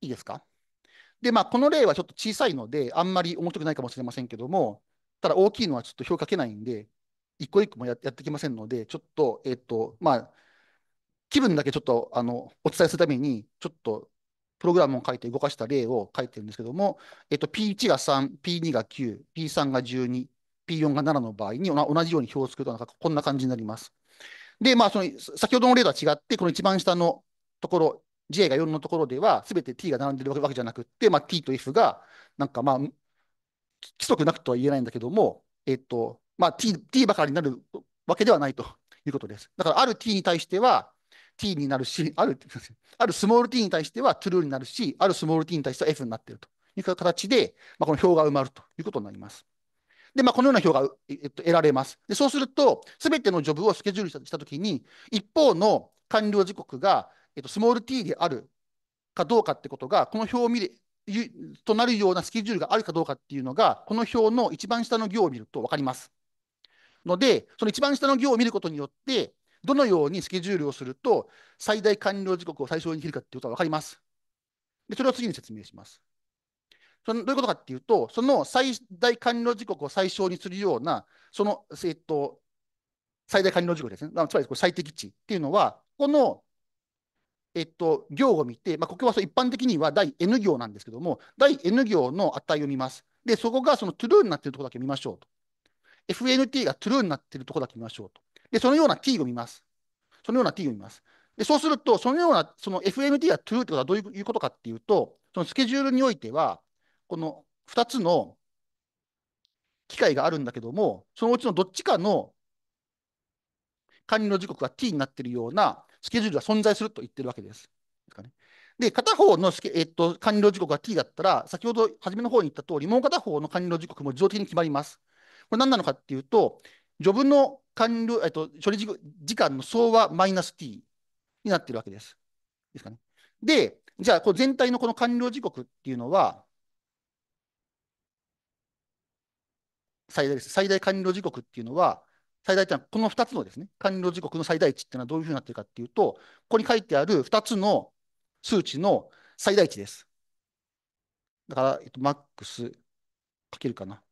いいですかで、まあ、この例はちょっと小さいので、あんまり面白くないかもしれませんけども、ただ大きいのはちょっと票かけないんで、一個一個もやってきませんので、ちょっと、えっ、ー、と、まあ、気分だけちょっとあのお伝えするために、ちょっとプログラムを書いて動かした例を書いてるんですけども、えっと、P1 が3、P2 が9、P3 が12、P4 が7の場合に同じように表を作るとなんかこんな感じになります。で、まあ、その先ほどの例とは違って、この一番下のところ、J が4のところでは、すべて T が並んでるわけじゃなくて、まあ、T と F がなんかまあ規則なくとは言えないんだけども、えっと、まあ、t、t ばかりになるわけではないと *laughs* いうことです。だから、ある t に対しては t になるし、ある、*laughs* あるスモール t に対しては true になるし、あるスモール t に対しては f になっているという形で、まあ、この表が埋まるということになります。で、まあ、このような表が、えっと、得られます。でそうすると、すべてのジョブをスケジュールしたときに、一方の完了時刻が、えっと、スモール t であるかどうかってことが、この表を見となるようなスケジュールがあるかどうかっていうのが、この表の一番下の行を見ると分かります。ので、その一番下の行を見ることによって、どのようにスケジュールをすると、最大完了時刻を最小に切るかっていうことは分かります。で、それを次に説明します。そのどういうことかっていうと、その最大完了時刻を最小にするような、その、えっと、最大完了時刻ですね、つまりこ最適値っていうのは、このえっと、行を見て、まあ、ここは一般的には第 N 行なんですけども、第 N 行の値を見ます。で、そこがその true になっているところだけ見ましょうと。FNT が true になっているところだけ見ましょうと。で、そのような t を見ます。そのような t を見ます。で、そうすると、そのような、その FNT が true ってことはどういうことかっていうと、そのスケジュールにおいては、この2つの機械があるんだけども、そのうちのどっちかの管理の時刻が t になっているようなスケジュールは存在すると言ってるわけです。ですかね、で、片方のえっと、完了時刻が t だったら、先ほど初めの方に言った通り、もう片方の完了時刻も自動的に決まります。これ何なのかっていうと、ジョブの完了、えっと、処理時間の総和マイナス t になってるわけです。ですかね。で、じゃあ、こう全体のこの完了時刻っていうのは、最大です。最大完了時刻っていうのは、最大値は、この2つのですね、完了時刻の最大値っていうのはどういうふうになってるかっていうと、ここに書いてある2つの数値の最大値です。だから、えっと、マックスかけるかな。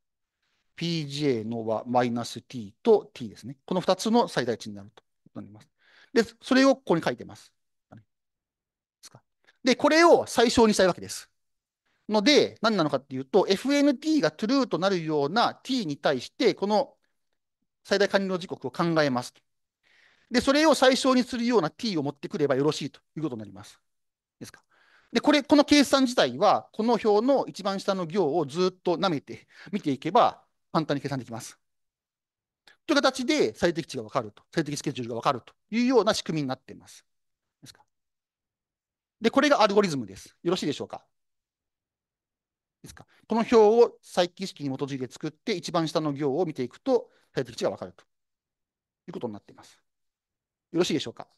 PJ の和マイナス t と t ですね。この2つの最大値になるとなります。で、それをここに書いてます。で、これを最小にしたいわけです。ので、何なのかっていうと、FNT が true となるような t に対して、この最大完了時刻を考えますと。で、それを最小にするような t を持ってくればよろしいということになります。ですか。で、これ、この計算自体は、この表の一番下の行をずっと舐めて見ていけば、簡単に計算できます。という形で、最適値が分かると、最適スケジュールが分かるというような仕組みになっています。ですか。で、これがアルゴリズムです。よろしいでしょうか。ですか。この表を再帰式に基づいて作って、一番下の行を見ていくと、最適値が分かるということになっています。よろしいでしょうか。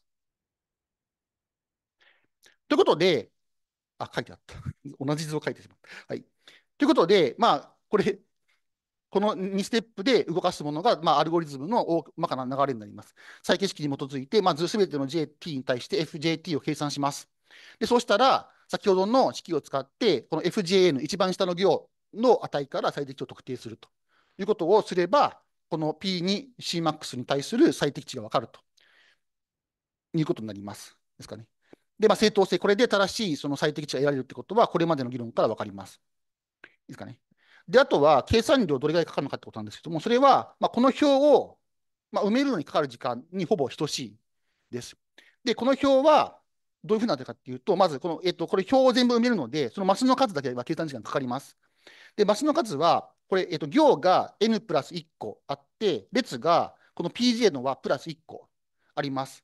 ということで、あ、書いてあった。*laughs* 同じ図を書いてしまった。はい。ということで、まあ、これ、この2ステップで動かすものが、まあ、アルゴリズムの大まかな流れになります。再形式に基づいて、まずべての JT に対して FJT を計算します。で、そうしたら、先ほどの式を使って、この FJA の一番下の行の値から最適値を特定するということをすれば、この P に Cmax に対する最適値が分かるということになります。ですかね。で、まあ、正当性、これで正しいその最適値が得られるということは、これまでの議論から分かります。いいですかね。で、あとは、計算量どれぐらいかかるのかってことなんですけども、それは、まあ、この表を、まあ、埋めるのにかかる時間にほぼ等しいです。で、この表は、どういうふうになってるかっていうと、まず、この、えっ、と、これ表を全部埋めるので、そのマスの数だけは計算時間かかります。で、マスの数は、これ、えっと、行が n プラス1個あって、列がこの PJ の和プラス1個あります。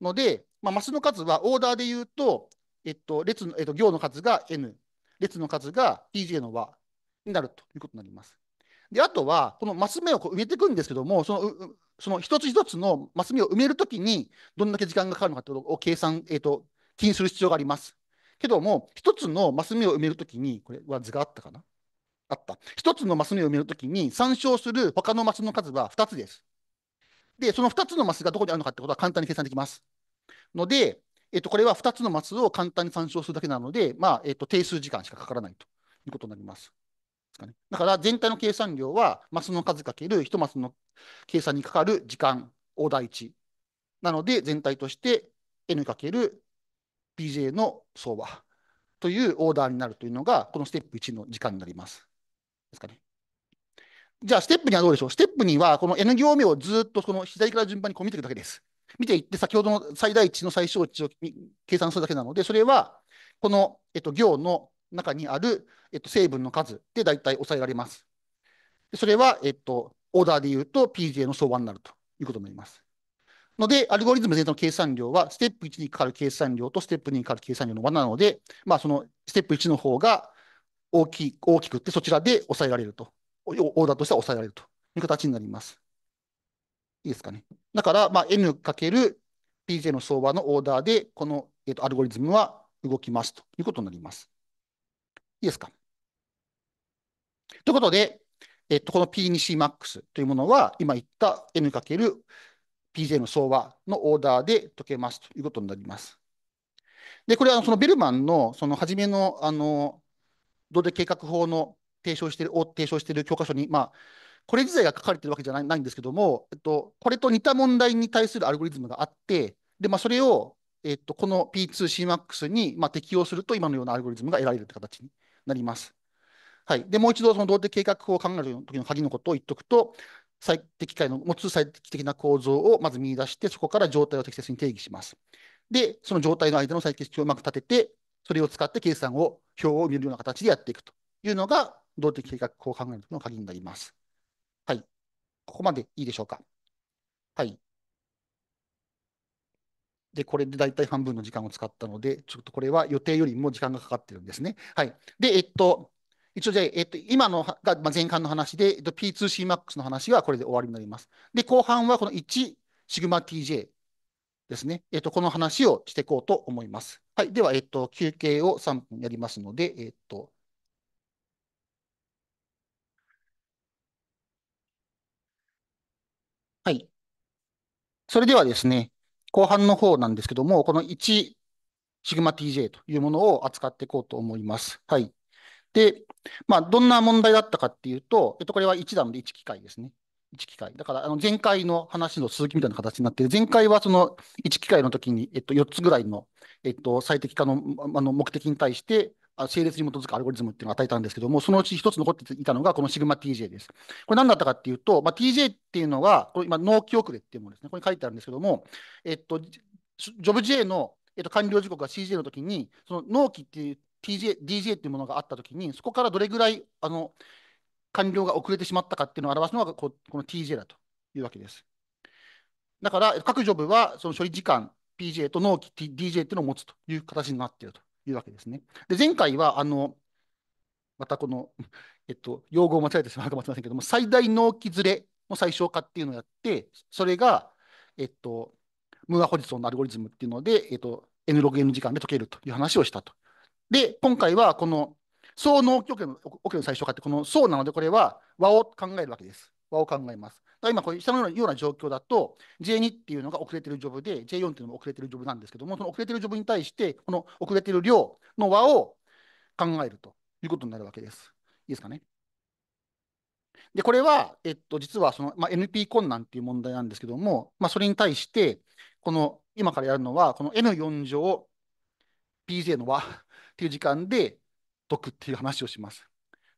ので、まあ、マスの数はオーダーで言うと、えっと、列の、えっと、行の数が n、列の数が PJ の和になるということになります。で、あとは、このマス目をこう埋めていくんですけども、その、その一つ一つのマス目を埋めるときに、どんだけ時間がかかるのかというを計算、えっと、気にする必要があります。けども、一つのマス目を埋めるときに、これは図があったかなあった。一つのマス目を埋めるときに参照する他のマスの数は2つです。で、その2つのマスがどこにあるのかってことは簡単に計算できます。ので、えっと、これは2つのマスを簡単に参照するだけなので、まあ、えっと、定数時間しかかからないということになります。ですかね、だから全体の計算量は、マスの数かける1マスの計算にかかる時間ダー1なので、全体として n かける BJ の相場というオーダーになるというのが、このステップ1の時間になります。ですかね。じゃあ、ステップ2はどうでしょうステップ2は、この N 行目をずっとその左から順番にこう見ていくだけです。見ていって、先ほどの最大値の最小値を計算するだけなので、それは、この、えっと、行の中にある、えっと、成分の数で大体抑えられます。それは、えっと、オーダーで言うと PJ の相場になるということになります。ので、アルゴリズム全体の計算量は、ステップ1にかかる計算量とステップ2にかかる計算量の和なので、まあ、そのステップ1の方が、大き大きくってそちらで抑えられると。オーダーとしては抑えられるという形になります。いいですかね。だから、まあ、N×PJ の相場のオーダーで、この、えー、とアルゴリズムは動きますということになります。いいですか。ということで、えっと、この P2Cmax というものは、今言った N×PJ の相場のオーダーで解けますということになります。で、これはそのベルマンの、その初めの、あの、土手計画法の提唱してるを提唱している教科書に、まあ、これ自体が書かれてるわけじゃないないんですけども、えっと、これと似た問題に対するアルゴリズムがあって、でまあ、それを、えっと、この P2CMAX に、まあ、適用すると、今のようなアルゴリズムが得られるという形になります。はい、でもう一度、その動的計画法を考える時の鍵のことを言っておくと、最適解の持つ最適的な構造をまず見出して、そこから状態を適切に定義します。で、その状態の間の最適性をうまく立てて、それを使って計算を、表を見るような形でやっていくというのが、動的計画を考えるの鍵になります。はい。ここまでいいでしょうか。はい。で、これで大体半分の時間を使ったので、ちょっとこれは予定よりも時間がかかってるんですね。はい。で、えっと、一応じゃあ、えっと、今のが前半の話で、えっと、P2Cmax の話はこれで終わりになります。で、後半はこの 1σTj ですね。えっと、この話をしていこうと思います。はい。では、えっと、休憩を3分やりますので、えっと、はい。それではですね、後半の方なんですけども、この1、シグマ TJ というものを扱っていこうと思います。はい。で、まあ、どんな問題だったかっていうと、えっと、これは1段で1機械ですね。1機械。だから、あの、前回の話の続きみたいな形になって、前回はその1機械の時に、えっと、4つぐらいの、えっと、最適化の、あの、目的に対して、整列に基づくアルゴリズムっていうのを与えたんですけども、そのうち一つ残っていたのが、このシグマ TJ です。これ何だったかっていうと、まあ、TJ っていうのは、これ今、納期遅れっていうものですね。これ書いてあるんですけども、えっと、ジョブ J の、えっと、完了時刻が CJ の時に、その納期っていう TJ、DJ っていうものがあった時に、そこからどれぐらい、あの、完了が遅れてしまったかっていうのを表すのがここの TJ だというわけです。だから、各ジョブはその処理時間 PJ と納期 DJ っていうのを持つという形になっているというわけですね。で、前回は、あの、またこの、*laughs* えっと、用語を間違えてしまうかもしれませんけども、最大納期ずれの最小化っていうのをやって、それが、えっと、ムーア・ホリソンのアルゴリズムっていうので、えっと、N ログ N 時間で解けるという話をしたと。で、今回はこのその農協の桶の最小化って、このそうなので、これは和を考えるわけです。和を考えます。だから今、下のような状況だと、J2 っていうのが遅れてるジョブで、J4 っていうのも遅れてるジョブなんですけども、その遅れてるジョブに対して、この遅れてる量の和を考えるということになるわけです。いいですかね。で、これは、えっと、実はその、まあ、NP 困難っていう問題なんですけども、まあ、それに対して、この今からやるのは、この N4 乗 PJ の和 *laughs* っていう時間で、解くっていう話をします。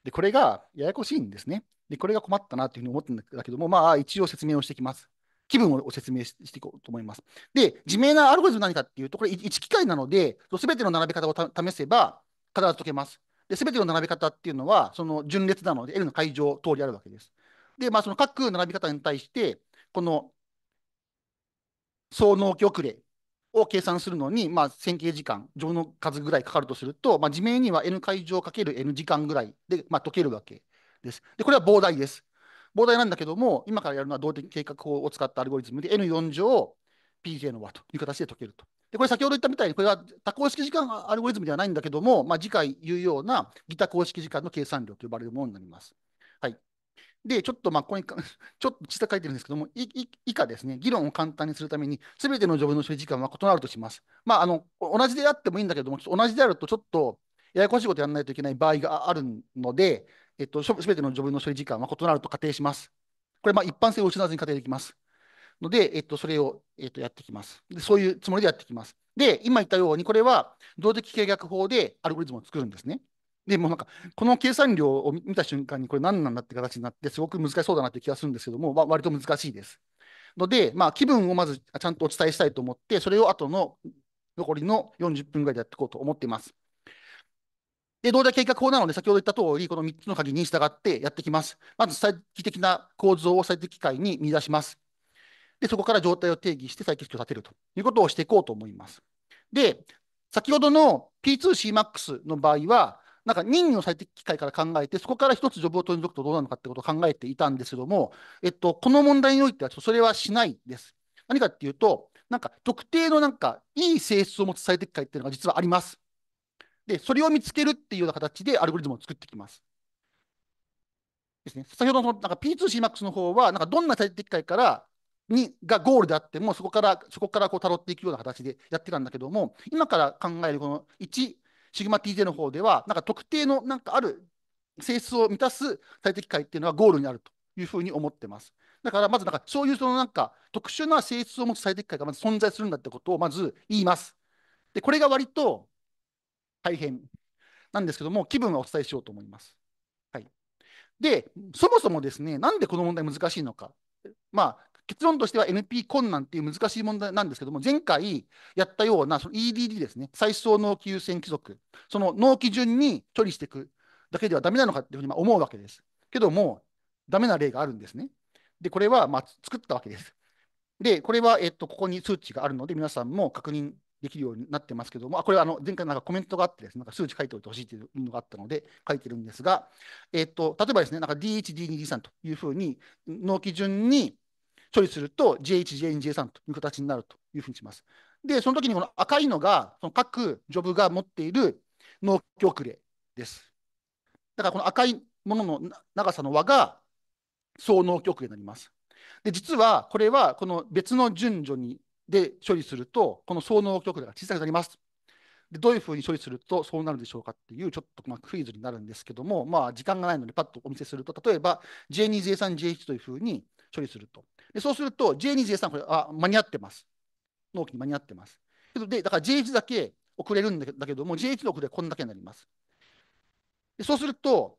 で、これがややこしいんですね。で、これが困ったなというふうに思ったんだけども、まあ、一応説明をしていきます。気分を説明していこうと思います。で、自明なアルゴリズム何かっていうと、これ1機械なので、すべての並べ方を試せば、必ず解けます。で、すべての並べ方っていうのは、その順列なので、L の解乗通りあるわけです。で、まあ、その各並び方に対して、この、総納期遅れを計算するのに、まあ、線形時間、乗の数ぐらいかかるとすると、まあ、自明には n 解乗 ×n 時間ぐらいで、まあ、解けるわけです。で、これは膨大です。膨大なんだけども、今からやるのは動的計画法を使ったアルゴリズムで n4 乗 pj の和という形で解けると。で、これ先ほど言ったみたいに、これは多項式時間アルゴリズムではないんだけども、まあ、次回言うようなギタ公式時間の計算量と呼ばれるものになります。で、ちょっとまあここに *laughs* ちょっと下書いてるんですけども、以下ですね、議論を簡単にするために、すべての条文の処理時間は異なるとします。まあ、あの同じであってもいいんだけども、同じであるとちょっとややこしいことやらないといけない場合があるので、えっと、すべての条文の処理時間は異なると仮定します。これ、まあ、一般性を失わずに仮定できます。ので、えっと、それを、えっと、やってきます。でそういうつもりでやってきます。で、今言ったように、これは動的計略法でアルゴリズムを作るんですね。で、もなんか、この計算量を見た瞬間に、これ何なんだって形になって、すごく難しそうだなって気がするんですけども、まあ、割と難しいです。ので、まあ、気分をまずちゃんとお伝えしたいと思って、それを後の残りの40分ぐらいでやっていこうと思っています。で、同時計画法なので、先ほど言った通り、この3つの鍵に従ってやってきます。まず、最適的な構造を最適解に見出します。で、そこから状態を定義して再結局を立てるということをしていこうと思います。で、先ほどの P2CMAX の場合は、なんか任意の最適解から考えて、そこから一つジョブを取り除くとどうなのかってことを考えていたんですけども、えっと、この問題においては、それはしないです。何かっていうと、なんか特定のなんかいい性質を持つ最適解っていうのが実はあります。で、それを見つけるっていうような形でアルゴリズムを作ってきます。ですね。先ほどのなんか P2CMAX の方は、なんかどんな最適解からにがゴールであっても、そこから、そこからこう、たどっていくような形でやってたんだけども、今から考えるこの1、シグマ TJ の方では、なんか特定のなんかある性質を満たす最適解っていうのはゴールにあるというふうに思ってます。だからまずなんかそういうそのなんか特殊な性質を持つ最適解がまず存在するんだってことをまず言います。で、これが割と大変なんですけども、気分はお伝えしようと思います。はい。で、そもそもですね、なんでこの問題難しいのか。まあ、結論としては NP 困難っていう難しい問題なんですけども、前回やったようなその EDD ですね、最小納期優先規則、その納期順に処理していくだけではダメなのかっていうふうに思うわけです。けども、ダメな例があるんですね。で、これはま作ったわけです。で、これは、えっと、ここに数値があるので、皆さんも確認できるようになってますけども、あこれはあの前回なんかコメントがあってですね、なんか数値書いておいてほしいというのがあったので書いてるんですが、えっと、例えばですね、なんか D1、D2、D3 というふうに、納期順に処理すると J1、J2、J3 という形になるというふうにします。で、その時にこの赤いのが、その各ジョブが持っている納期遅れです。だからこの赤いものの長さの和が総納期遅れになります。で、実はこれはこの別の順序にで処理すると、この総納期遅れが小さくなります。でどういうふうに処理するとそうなるでしょうかっていうちょっとまあクイズになるんですけども、まあ、時間がないのでパッとお見せすると例えば J2、J3、J1 というふうに処理するとでそうすると J2、J3、これあ間に合ってます。納期に間に合ってます。でだから J1 だけ遅れるんだけども、J1 の遅れはこんだけになります。でそうすると、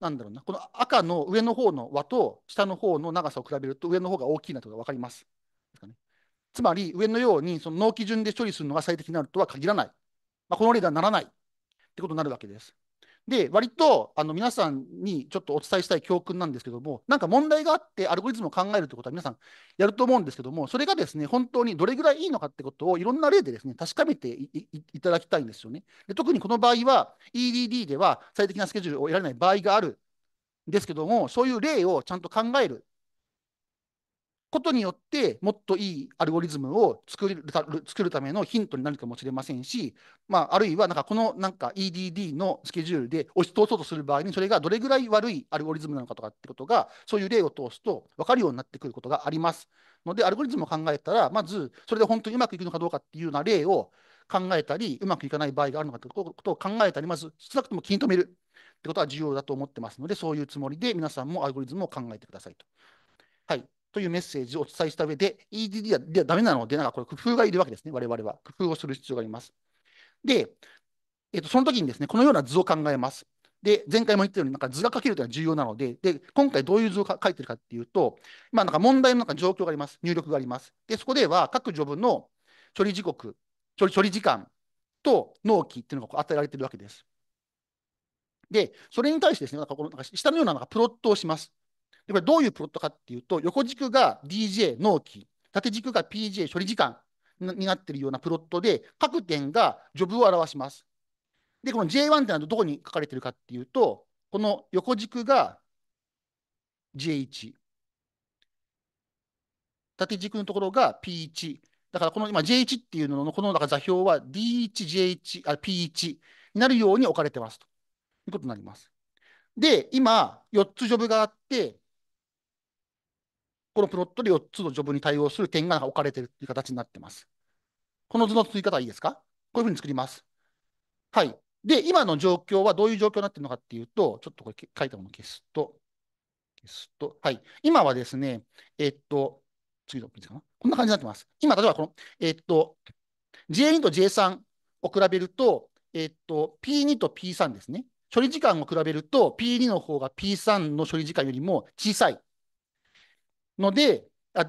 なんだろうな、この赤の上の方の輪と下の方の長さを比べると、上の方が大きいなとが分かります。ですかね、つまり、上のようにその納期順で処理するのが最適になるとは限らない。まあ、この例ではならないってことになるわけです。で、割とあの皆さんにちょっとお伝えしたい教訓なんですけども、なんか問題があってアルゴリズムを考えるということは皆さんやると思うんですけども、それがですね、本当にどれぐらいいいのかってことをいろんな例でですね、確かめていただきたいんですよね。で特にこの場合は EDD では最適なスケジュールを得られない場合があるんですけども、そういう例をちゃんと考えることによってもっといいアルゴリズムを作る作るためのヒントになるかもしれませんし、まあ、あるいはなんかこのなんか EDD のスケジュールで押し通そうとする場合にそれがどれぐらい悪いアルゴリズムなのかとかってことがそういう例を通すと分かるようになってくることがありますのでアルゴリズムを考えたらまずそれで本当にうまくいくのかどうかっていうような例を考えたりうまくいかない場合があるのかということを考えたりまず少なくとも気に留めるってことは重要だと思ってますのでそういうつもりで皆さんもアルゴリズムを考えてくださいと。はいというメッセージをお伝えした上で、EDD ではだめなので、なんかこれ工夫がいるわけですね、我々は。工夫をする必要があります。で、えっと、その時にですね、このような図を考えます。で、前回も言ったように、なんか図が書けるというのは重要なので、で、今回どういう図を書いてるかっていうと、まあ、なんか問題のなんか状況があります。入力があります。で、そこでは各ジョブの処理時刻、処理処理時間と納期っていうのが与えられているわけです。で、それに対してですね、なんかこのなんか下のようななんかプロットをします。これどういうプロットかっていうと、横軸が DJ、納期、縦軸が PJ、処理時間になっているようなプロットで、各点がジョブを表します。で、この J1 ってのはどこに書かれてるかっていうと、この横軸が J1。縦軸のところが P1。だからこの今 J1 っていうのの、この座標は D1、J1、あ P1 になるように置かれてますということになります。で、今、4つジョブがあって、このプロットで4つのジョブに対応する点が置かれているという形になっています。この図の作り方いいですかこういうふうに作ります。はい。で、今の状況はどういう状況になっているのかっていうと、ちょっとこれ書いたもの消すと、消すと、はい。今はですね、えっと、次のページかな。こんな感じになってます。今、例えばこの、えっと、J2 と J3 を比べると、えっと、P2 と P3 ですね。処理時間を比べると、P2 の方が P3 の処理時間よりも小さいので、あ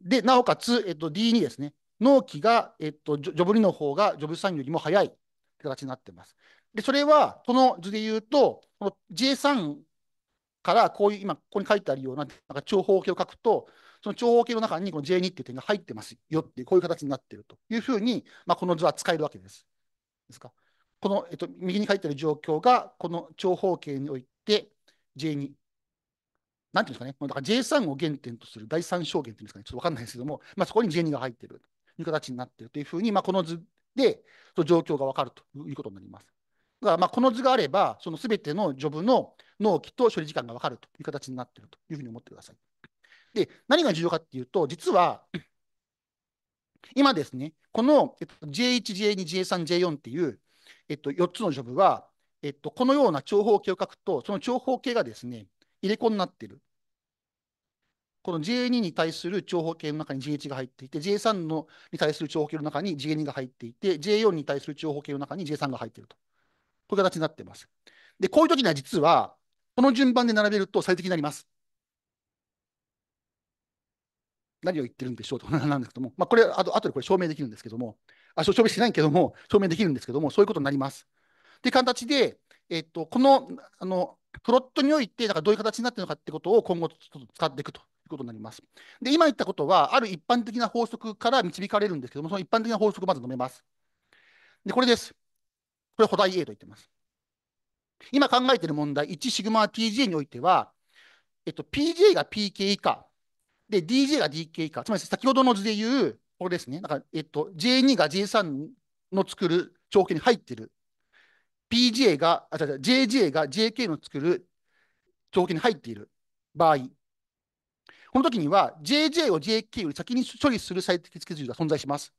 でなおかつ、えっと、D2 ですね、納期が、えっと、ジョブリの方がジョブ3よりも早い形になっています。で、それは、この図で言うと、この J3 からこういう、今、ここに書いてあるような、なんか長方形を書くと、その長方形の中にこの J2 っていう点が入ってますよっていう、こういう形になっているというふうに、まあ、この図は使えるわけです。ですかこの、えっと、右に書いてある状況が、この長方形において J2 なんていうんですかね、だから J3 を原点とする第三証言っていうんですかね、ちょっと分かんないですけども、まあ、そこに J2 が入ってるという形になっているというふうに、まあ、この図でその状況が分かるということになります。だからまあこの図があれば、そのすべてのジョブの納期と処理時間が分かるという形になっているというふうに思ってください。で、何が重要かっていうと、実は、今ですね、この J1、J2、J3、J4 っていう、えっと、4つのジョブは、えっと、このような長方形を書くと、その長方形がですね、入れ子になっている。この J2 に対する長方形の中に J1 が入っていて、J3 のに対する長方形の中に J2 が入っていて、J4 に対する長方形の中に J3 が入っていると。こういう形になっています。で、こういう時には実は、この順番で並べると最適になります。何を言ってるんでしょうと *laughs* なんですけども、まあ、これ、あと後でこれ証明できるんですけども、あ証明しないけども、証明できるんですけども、そういうことになります。という形で、えっと、このあのプロットにおいて、だからどういう形になっているのかってことを今後ちょっと使っていくということになります。で、今言ったことは、ある一般的な法則から導かれるんですけども、その一般的な法則をまず述べます。で、これです。これ、補題 A と言ってます。今考えている問題、1シグマ TJ においては、えっと、PJ が PK 以下、で、DJ が DK 以下、つまり先ほどの図で言う、これですね、なんかえっと、J2 が J3 の作る条件に入っている PGA が、あ、違う違う、JGA が JK の作る条件に入っている場合、この時には JJ を JK より先に処理する最適スケジュールが存在します。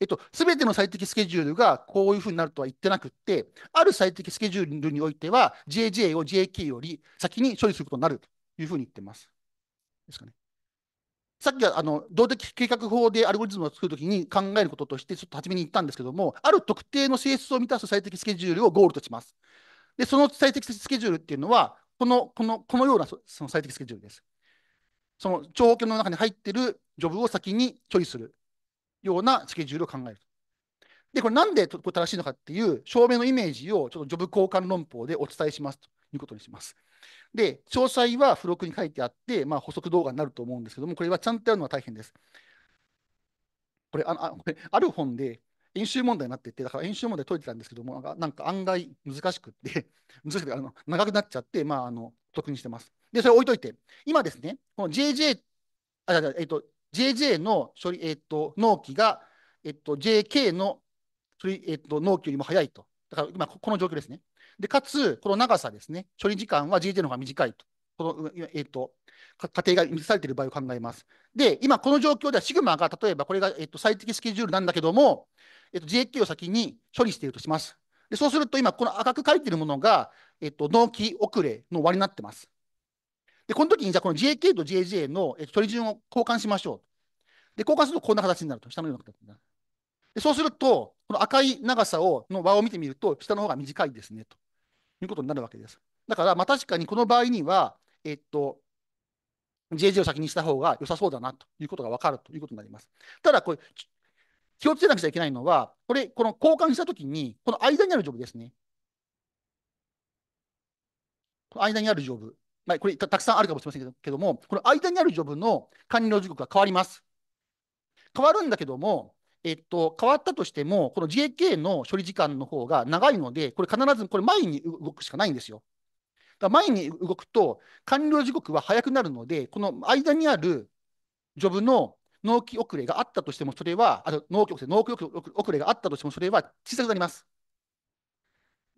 えっと、すべての最適スケジュールがこういうふうになるとは言ってなくって、ある最適スケジュールにおいては、JJ を JK より先に処理することになるというふうに言ってます。ですかね。さっきはあの動的計画法でアルゴリズムを作るときに考えることとして、ちょっと初めに言ったんですけども、ある特定の性質を満たす最適スケジュールをゴールとします。で、その最適スケジュールっていうのは、このこのこのようなその最適スケジュールです。その長方形の中に入ってるジョブを先に処理するようなスケジュールを考える。で、これなんで正しいのかっていう証明のイメージをちょっとジョブ交換論法でお伝えしますと。いうことにします。で、詳細は付録に書いてあって、まあ、補足動画になると思うんですけども、これはちゃんとやるのは大変です。これ、ああこれ *laughs* ある本で演習問題になってて、だから演習問題解いてたんですけども、なんか案外難しくって、*laughs* 難しくてあの長くなっちゃって、まあ、あの得にしてます。で、それ置いといて、今ですね、この JJ、あ、じゃえっと、JJ の処理、えっと、納期が、えっと、JK の処理、えっと、納期よりも早いと。だから今、この状況ですね。で、かつ、この長さですね、処理時間は GT の方が短いと。この、えっ、ー、と、過程が満たされている場合を考えます。で、今この状況ではシグマが、例えばこれが、えっと、最適スケジュールなんだけども、えっと、JK を先に処理しているとします。で、そうすると今、この赤く書いているものが、えっと、納期遅れの割になってます。で、この時に、じゃあこの g a k と g JJ の、えっと、処理順を交換しましょう。で、交換するとこんな形になると。下のような形になる。で、そうすると、この赤い長さを、の和を見てみると、下の方が短いですね、と。いうことになるわけです。だから、まあ、確かにこの場合には、えっと、JJ を先にした方が良さそうだなということが分かるということになります。ただこれ、気をつけなくちゃいけないのは、これ、この交換したときに、この間にあるジョブですね。この間にあるジョブ。まあ、これた、たくさんあるかもしれませんけども、この間にあるジョブの管理の時刻が変わります。変わるんだけども、えっと、変わったとしても、この JK の処理時間の方が長いので、これ必ずこれ前に動くしかないんですよ。だ前に動くと、完了時刻は早くなるので、この間にあるジョブの納期遅れがあったとしても、それは、あ納期遅れ、納期遅れがあったとしても、それは小さくなります。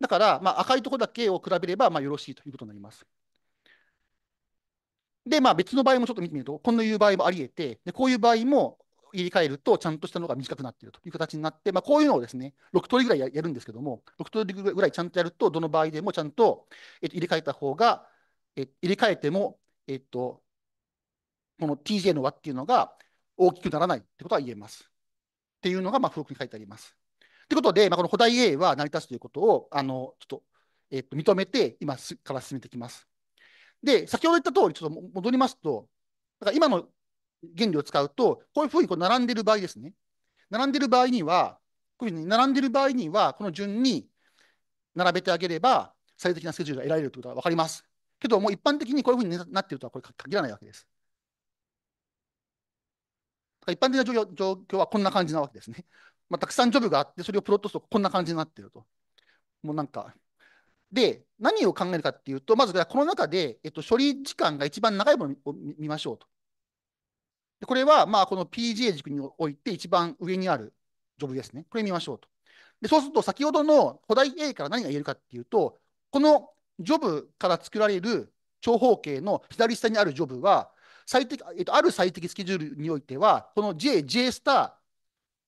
だから、まあ、赤いところだけを比べれば、まあ、よろしいということになります。で、まあ、別の場合もちょっと見てみると、こんないう場合もあり得て、でこういう場合も、入れ替えると、ちゃんとしたのが短くなっているという形になって、まあ、こういうのをですね、6通りぐらいやるんですけども、6通りぐらいちゃんとやると、どの場合でもちゃんと、えっと、入れ替えた方が、え入れ替えても、えっと、この TJ の和っていうのが大きくならないってことは言えます。っていうのが、まあ、付録に書いてあります。ということで、まあ、この古代 A は成り立つということを、あの、ちょっと、えっと、認めて、今から進めていきます。で、先ほど言った通り、ちょっと戻りますと、だから今の原理を使うと、こういうふうにこう並んでる場合ですね。並んでる場合には、こういうふうに並んでる場合には、この順に並べてあげれば、最適なスケジュールが得られるということが分かります。けど、もう一般的にこういうふうになっているとはこれ限らないわけです。一般的な状況はこんな感じなわけですね。まあ、たくさんジョブがあって、それをプロットするとこんな感じになっていると。もうなんか。で、何を考えるかっていうと、まずこの中で、えっと、処理時間が一番長いものを見ましょうと。これは、まあ、この PGA 軸において一番上にあるジョブですね。これ見ましょうと。でそうすると、先ほどの古代 A から何が言えるかっていうと、このジョブから作られる長方形の左下にあるジョブは、最適えっと、ある最適スケジュールにおいては、この J、J スターっ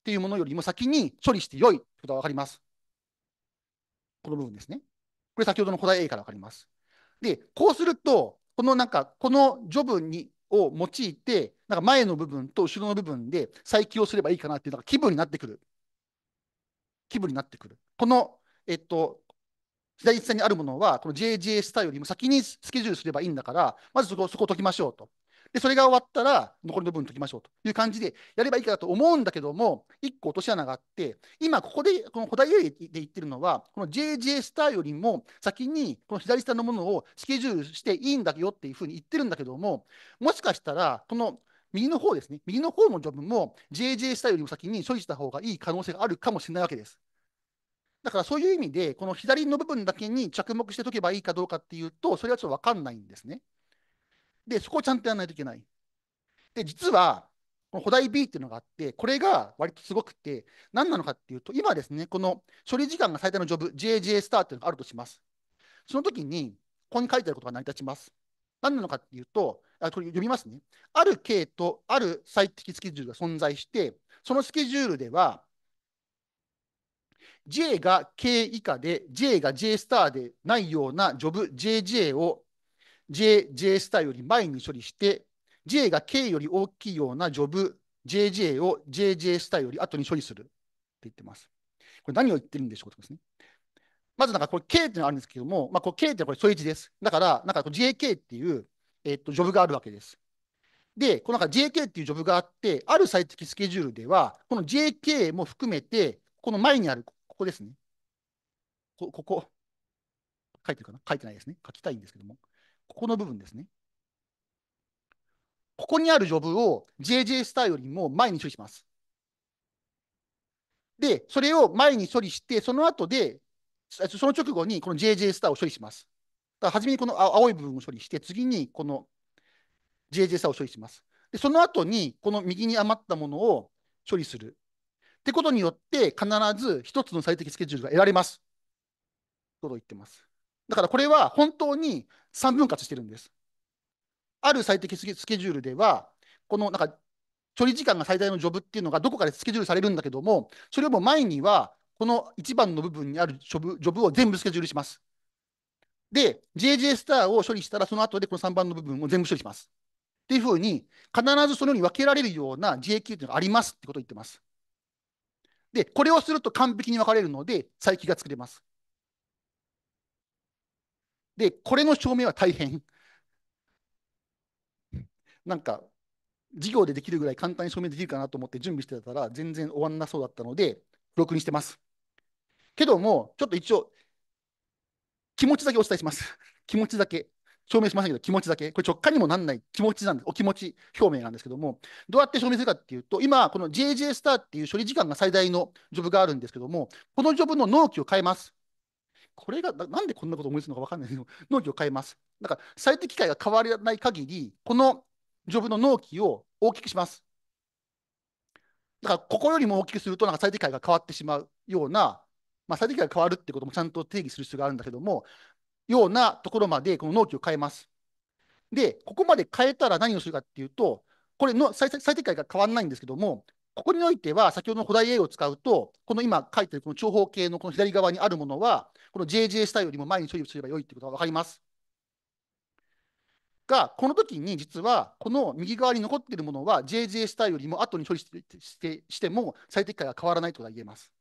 ていうものよりも先に処理して良いってことが分かります。この部分ですね。これ先ほどの古代 A から分かります。で、こうすると、このなんか、このジョブにを用いて、なんか前の部分と後ろの部分で再起用すればいいかなっていうのが気分になってくる。気分になってくる。この、えっと、左下にあるものは、この j j イルよりも先にスケジュールすればいいんだから、まずそこそこを解きましょうと。で、それが終わったら、残りの部分解きましょうという感じで、やればいいかなと思うんだけども、1個落とし穴があって、今、ここで、この古代エリで言ってるのは、この JJ スターよりも先に、この左下のものをスケジュールしていいんだよっていうふうに言ってるんだけども、もしかしたら、この右の方ですね、右の方のジョブも JJ スターよりも先に処理した方がいい可能性があるかもしれないわけです。だからそういう意味で、この左の部分だけに着目しておけばいいかどうかっていうと、それはちょっと分かんないんですね。で、そこをちゃんとやらないといけない。で、実は、この補題 B っていうのがあって、これが割とすごくて、何なのかっていうと、今ですね、この処理時間が最大のジョブ、JJ スターっていうのがあるとします。その時に、ここに書いてあることが成り立ちます。何なのかっていうと、あこれ読みますね。ある K とある最適スケジュールが存在して、そのスケジュールでは、J が K 以下で、J が J スターでないようなジョブ JJ を J、J スターより前に処理して、J が K より大きいようなジョブ、JJ を JJ スターより後に処理するって言ってます。これ何を言ってるんでしょうかですね。まずなんかこれ K っていうのがあるんですけども、まあ、これ K ってこれ添え字です。だから、なんか JK っていう、えっと、ジョブがあるわけです。で、このなんか JK っていうジョブがあって、ある最適スケジュールでは、この JK も含めて、この前にある、ここですね。こここ、書いてるかな書いてないですね。書きたいんですけども。ここの部分ですね。ここにあるジョブを JJ スターよりも前に処理します。で、それを前に処理して、その後で、その直後にこの JJ スターを処理します。だから初めにこの青い部分を処理して、次にこの JJ スターを処理します。で、その後にこの右に余ったものを処理する。ってことによって、必ず一つの最適スケジュールが得られます。と言ってます。だからこれは本当に3分割してるんです。ある最適スケジュールでは、このなんか処理時間が最大のジョブっていうのがどこかでスケジュールされるんだけども、それよりも前には、この1番の部分にあるジョブジョブを全部スケジュールします。で、JJ スターを処理したら、その後でこの3番の部分を全部処理します。っていうふうに、必ずそのように分けられるような JQ っていうのがありますってことを言ってます。で、これをすると完璧に分かれるので、再起が作れます。で、これの証明は大変。なんか、授業でできるぐらい簡単に証明できるかなと思って準備してたら、全然終わんなそうだったので、録にしてます。けども、ちょっと一応、気持ちだけお伝えします。*laughs* 気持ちだけ。証明しましたけど、気持ちだけ。これ直感にもなんない気持ちなんです。お気持ち表明なんですけども、どうやって証明するかっていうと、今、この JJ スターっていう処理時間が最大のジョブがあるんですけども、このジョブの納期を変えます。これがなんでこんなこと思いつくのか分かんないけど、納期を変えます。だから、最適解が変わらない限り、このジョブの納期を大きくします。だから、ここよりも大きくすると、なんか最適解が変わってしまうような、まあ、最適解が変わるってこともちゃんと定義する必要があるんだけども、ようなところまでこの納期を変えます。で、ここまで変えたら何をするかっていうと、これの最適解が変わらないんですけども、ここにおいては、先ほどの古代 A を使うと、この今書いてるこの長方形のこの左側にあるものは、この JJ スタイルよりも前に処理すればよいってことが分かります。が、この時に実は、この右側に残っているものは JJ スタイルよりも後に処理してしてしても最適解が変わらないと言えます。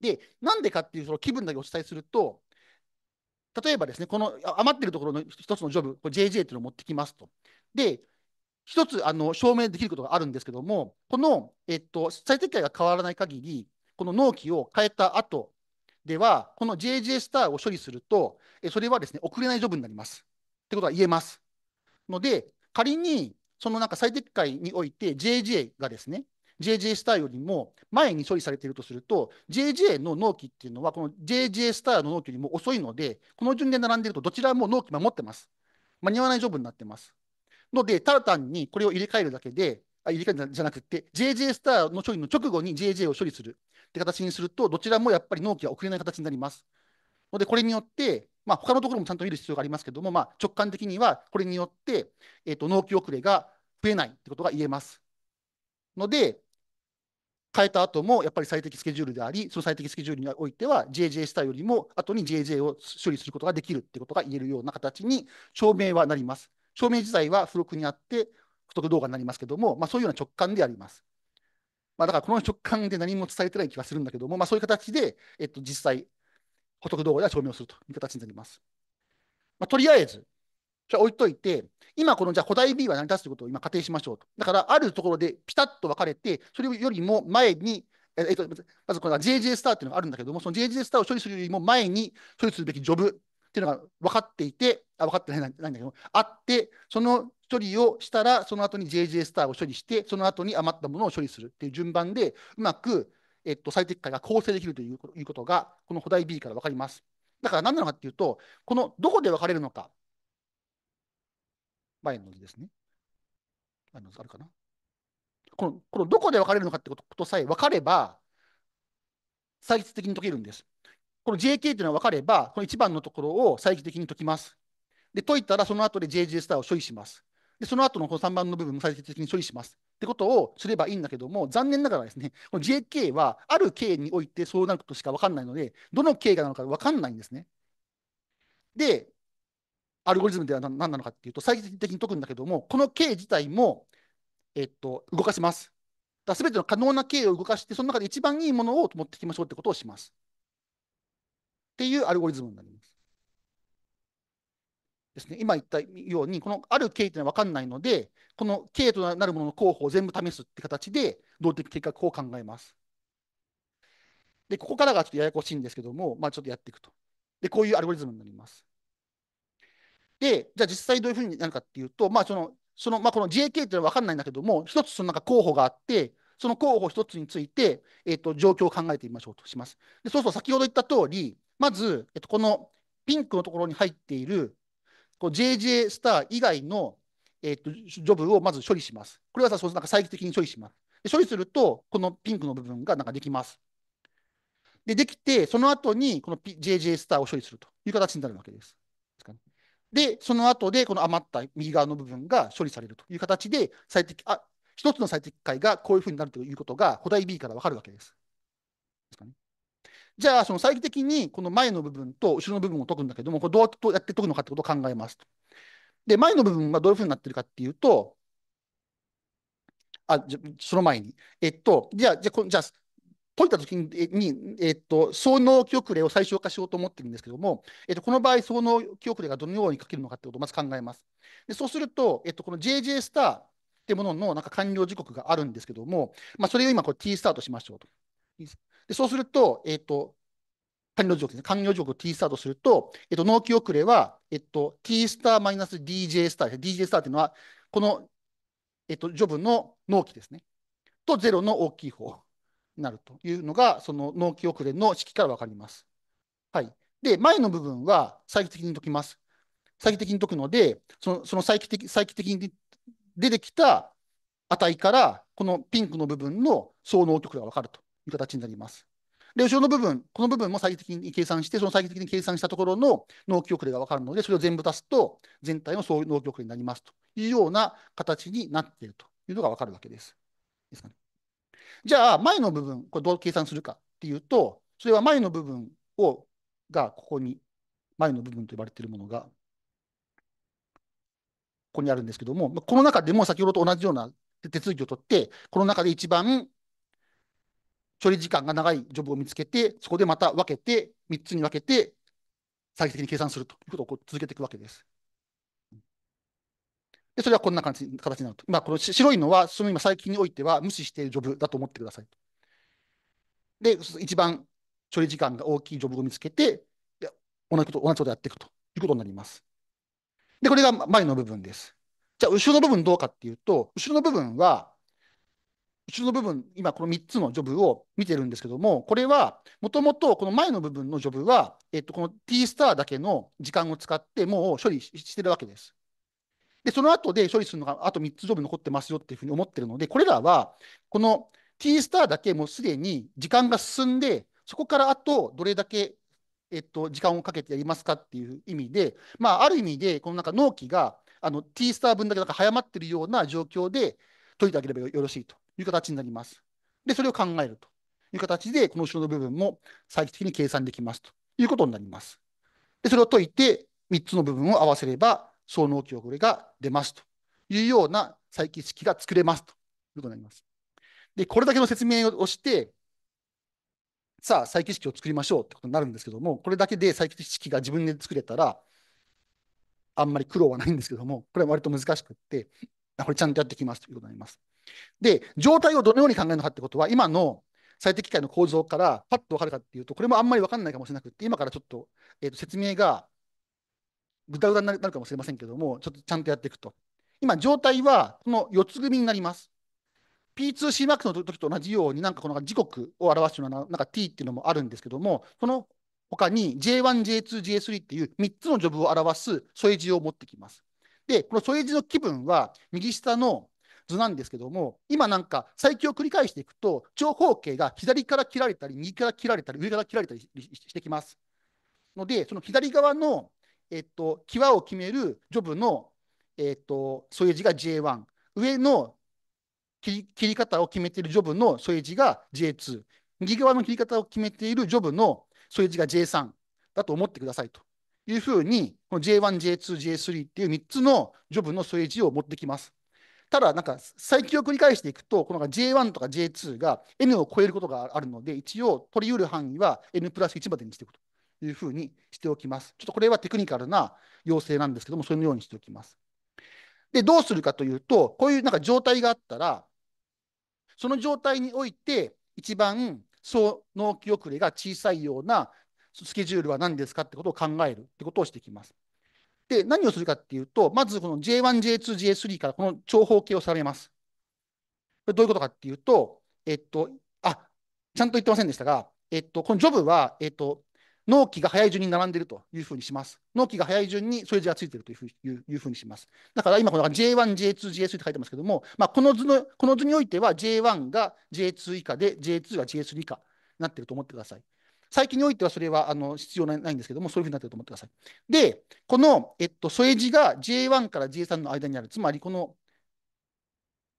で、なんでかっていうその気分だけお伝えすると、例えばですね、この余ってるところの一つのジョブ、JJ っていうのを持ってきますと。で、一つあの証明できることがあるんですけども、この、えっと、最適解が変わらない限り、この納期を変えた後では、この JJ スターを処理すると、それはですね、送れないジョブになります。ってことは言えます。ので、仮に、そのなんか最適解において JJ がですね、JJ スターよりも前に処理されているとすると、JJ の納期っていうのは、この JJ スターの納期よりも遅いので、この順で並んでいると、どちらも納期守ってます。間に合わないジョブになってます。ので、ただ単にこれを入れ替えるだけで、あ入れ替えるじゃなくて、JJ スターの処理の直後に JJ を処理するって形にすると、どちらもやっぱり納期は遅れない形になります。ので、これによって、まあ、他のところもちゃんと見る必要がありますけども、まあ、直感的にはこれによって、えー、と納期遅れが増えないってことが言えます。ので、変えた後もやっぱり最適スケジュールであり、その最適スケジュールにおいては JJ スターよりも後に JJ を処理することができるってことが言えるような形に証明はなります。照明自体は付録にあって、不得動画になりますけども、まあ、そういうような直感であります。まあ、だからこの直感で何も伝えてない気がするんだけども、まあ、そういう形で、えっと、実際、補足動画では証明をするという形になります。まあ、とりあえず、じゃ置いといて、今このじゃあ古代 B は成り立つということを今仮定しましょうと。だからあるところでピタッと分かれて、それよりも前に、えっと、まずこの JJ スターっていうのがあるんだけども、その JJ スターを処理するよりも前に処理するべきジョブっていうのが分かっていて、あ分かってないないんだけど、あって、その処理をしたら、その後に JJ スターを処理して、その後に余ったものを処理するっていう順番で、うまく、えっと、最適解が構成できるということが、この補題 B から分かります。だから何なのかっていうと、このどこで分かれるのか。前の図ですね。前の図あるかな。このこのどこで分かれるのかってことさえ分かれば、最適的に解けるんです。この JK というのは分かれば、この1番のところを再帰的に解きます。で、解いたらその後で JJ スターを処理します。で、その後のこの3番の部分も再帰的に処理します。ってことをすればいいんだけども、残念ながらですね、この JK はある K においてそうなることしか分かんないので、どの K がなのか分かんないんですね。で、アルゴリズムでは何なのかっていうと、再帰的に解くんだけども、この K 自体も、えっと、動かします。だべての可能な K を動かして、その中で一番いいものを持ってきましょうってことをします。っていうアルゴリズムになります。ですね、今言ったように、このある K というのは分かんないので、この K となるものの候補を全部試すって形で、動的計画を考えます。で、ここからがちょっとややこしいんですけども、まあ、ちょっとやっていくと。で、こういうアルゴリズムになります。で、じゃあ実際どういうふうになるかっていうと、まあ、その、その、まあ、この JK っていうのは分かんないんだけども、一つそのか候補があって、その候補一つについて、えっ、ー、と、状況を考えてみましょうとします。で、そうそう、先ほど言った通り、まず、えっと、このピンクのところに入っているこう JJ スター以外の、えっと、ジョブをまず処理します。これはさ、そうなんか再帰的に処理します。で処理すると、このピンクの部分がなんかできます。で、できて、その後にこの JJ スターを処理するという形になるわけです。で、その後でこの余った右側の部分が処理されるという形で、最適あ一つの最適解がこういうふうになるということが、古代 B からわかるわけです。ですかねじゃあ、その再帰的にこの前の部分と後ろの部分を解くんだけども、これどうやって解くのかってことを考えますで、前の部分はどういうふうになってるかっていうと、あ、じゃその前に。えっと、じゃあ、じゃあ、じゃあ解いたときに、えっと、総能記憶例を最小化しようと思ってるんですけども、えっと、この場合、総能記憶例がどのように書けるのかってことをまず考えます。でそうすると、えっと、この JJ スターってもののなんか完了時刻があるんですけども、まあ、それを今こう T スタートしましょうと。でそうすると、えっ、ー、と、完了条件ですね。完了条を t スターとすると、えっ、ー、と、納期遅れは、えっ、ー、と、t スターマイナス dj スターです。dj スターっていうのは、この、えっと、ジョブの納期ですね。と、ゼロの大きい方になるというのが、その納期遅れの式からわかります。はい。で、前の部分は再帰的に解きます。再帰的に解くので、そのその再帰的再帰的に出てきた値から、このピンクの部分の総納局が分かるという形になります。で、後ろの部分、この部分も最適に計算して、その最適に計算したところの納期遅れが分かるので、それを全部足すと、全体の総納期遅れになりますというような形になっているというのが分かるわけです。ですかね、じゃあ、前の部分、これどう計算するかっていうと、それは前の部分をがここに、前の部分と呼ばれているものが、ここにあるんですけども、この中でも先ほどと同じような手続きを取って、この中で一番処理時間が長いジョブを見つけて、そこでまた分けて、3つに分けて、最適に計算するということをこう続けていくわけです。で、それはこんな感じ形になると。今、この白いのは、その今、最近においては無視しているジョブだと思ってください。で、一番処理時間が大きいジョブを見つけて、同じこと、同じことやっていくということになります。で、これが前の部分です。じゃあ、後ろの部分どうかっていうと、後ろの部分は、後ろの部分、今この3つのジョブを見てるんですけども、これはもともとこの前の部分のジョブは、えっと、この T スターだけの時間を使ってもう処理してるわけです。で、その後で処理するのがあと3つジョブ残ってますよっていうふうに思ってるので、これらはこの T スターだけもうすでに時間が進んで、そこからあとどれだけえっと、時間をかけてやりますかっていう意味で、まあ、ある意味で、このなんか納期があの T スター分だけなんか早まってるような状況で解いてあげればよろしいと。いう形になります。で、それを考えるという形で、この後ろの部分も再帰的に計算できますということになります。で、それを解いて、3つの部分を合わせれば、総納記憶が出ますというような再帰式が作れますということになります。で、これだけの説明をして、さあ、再帰式を作りましょうってことになるんですけども、これだけで再帰式が自分で作れたら、あんまり苦労はないんですけども、これは割と難しくって、これちゃんとやってきますということになります。で、状態をどのように考えるのかってことは、今の最適解の構造からパッと分かるかっていうと、これもあんまり分かんないかもしれなくて、今からちょっと,、えー、と説明がぐだぐだになるかもしれませんけども、ちょっとちゃんとやっていくと。今、状態はこの4つ組になります。P2C マークの時と同じように、なんかこの時刻を表すような、なんか T っていうのもあるんですけども、その他に J1、J2、J3 っていう3つのジョブを表す添え字を持ってきます。で、この添え字の気分は、右下の図なんですけども、今なんか最強を繰り返していくと、長方形が左から切られたり、右から切られたり、上から切られたりしてきます。ので、その左側の、えっと、際を決めるジョブの、えっと、添え字が J1、上の切り切り方を決めているジョブの添え字が J2、右側の切り方を決めているジョブの添え字が J3 だと思ってくださいというふうに、この J1、J2、J3 っていう3つのジョブの添え字を持ってきます。ただ、なんか最起を繰り返していくと、この J1 とか J2 が N を超えることがあるので、一応取り得る範囲は N プラス1までにしていくというふうにしておきます。ちょっとこれはテクニカルな要請なんですけども、そのようにしておきます。で、どうするかというと、こういうなんか状態があったら、その状態において、一番総納期遅れが小さいようなスケジュールは何ですかってことを考えるってことをしていきます。で、何をするかっていうと、まずこの J1、J2、J3 からこの長方形を定めます。これどういうことかっていうと、えっと、あ、ちゃんと言ってませんでしたが、えっと、このジョブは、えっと、納期が早い順に並んでいるというふうにします。納期が早い順にそれ字がついているというふうういうふうにします。だから今、この J1、J2、J3 って書いてますけども、まあ、この図のこの図においては J1 が J2 以下で、J2 が J3 以下になっていると思ってください。最近においてはそれはあの必要ないんですけども、そういうふうになってると思ってください。で、この、えっと、添え字が J1 から J3 の間にある、つまりこの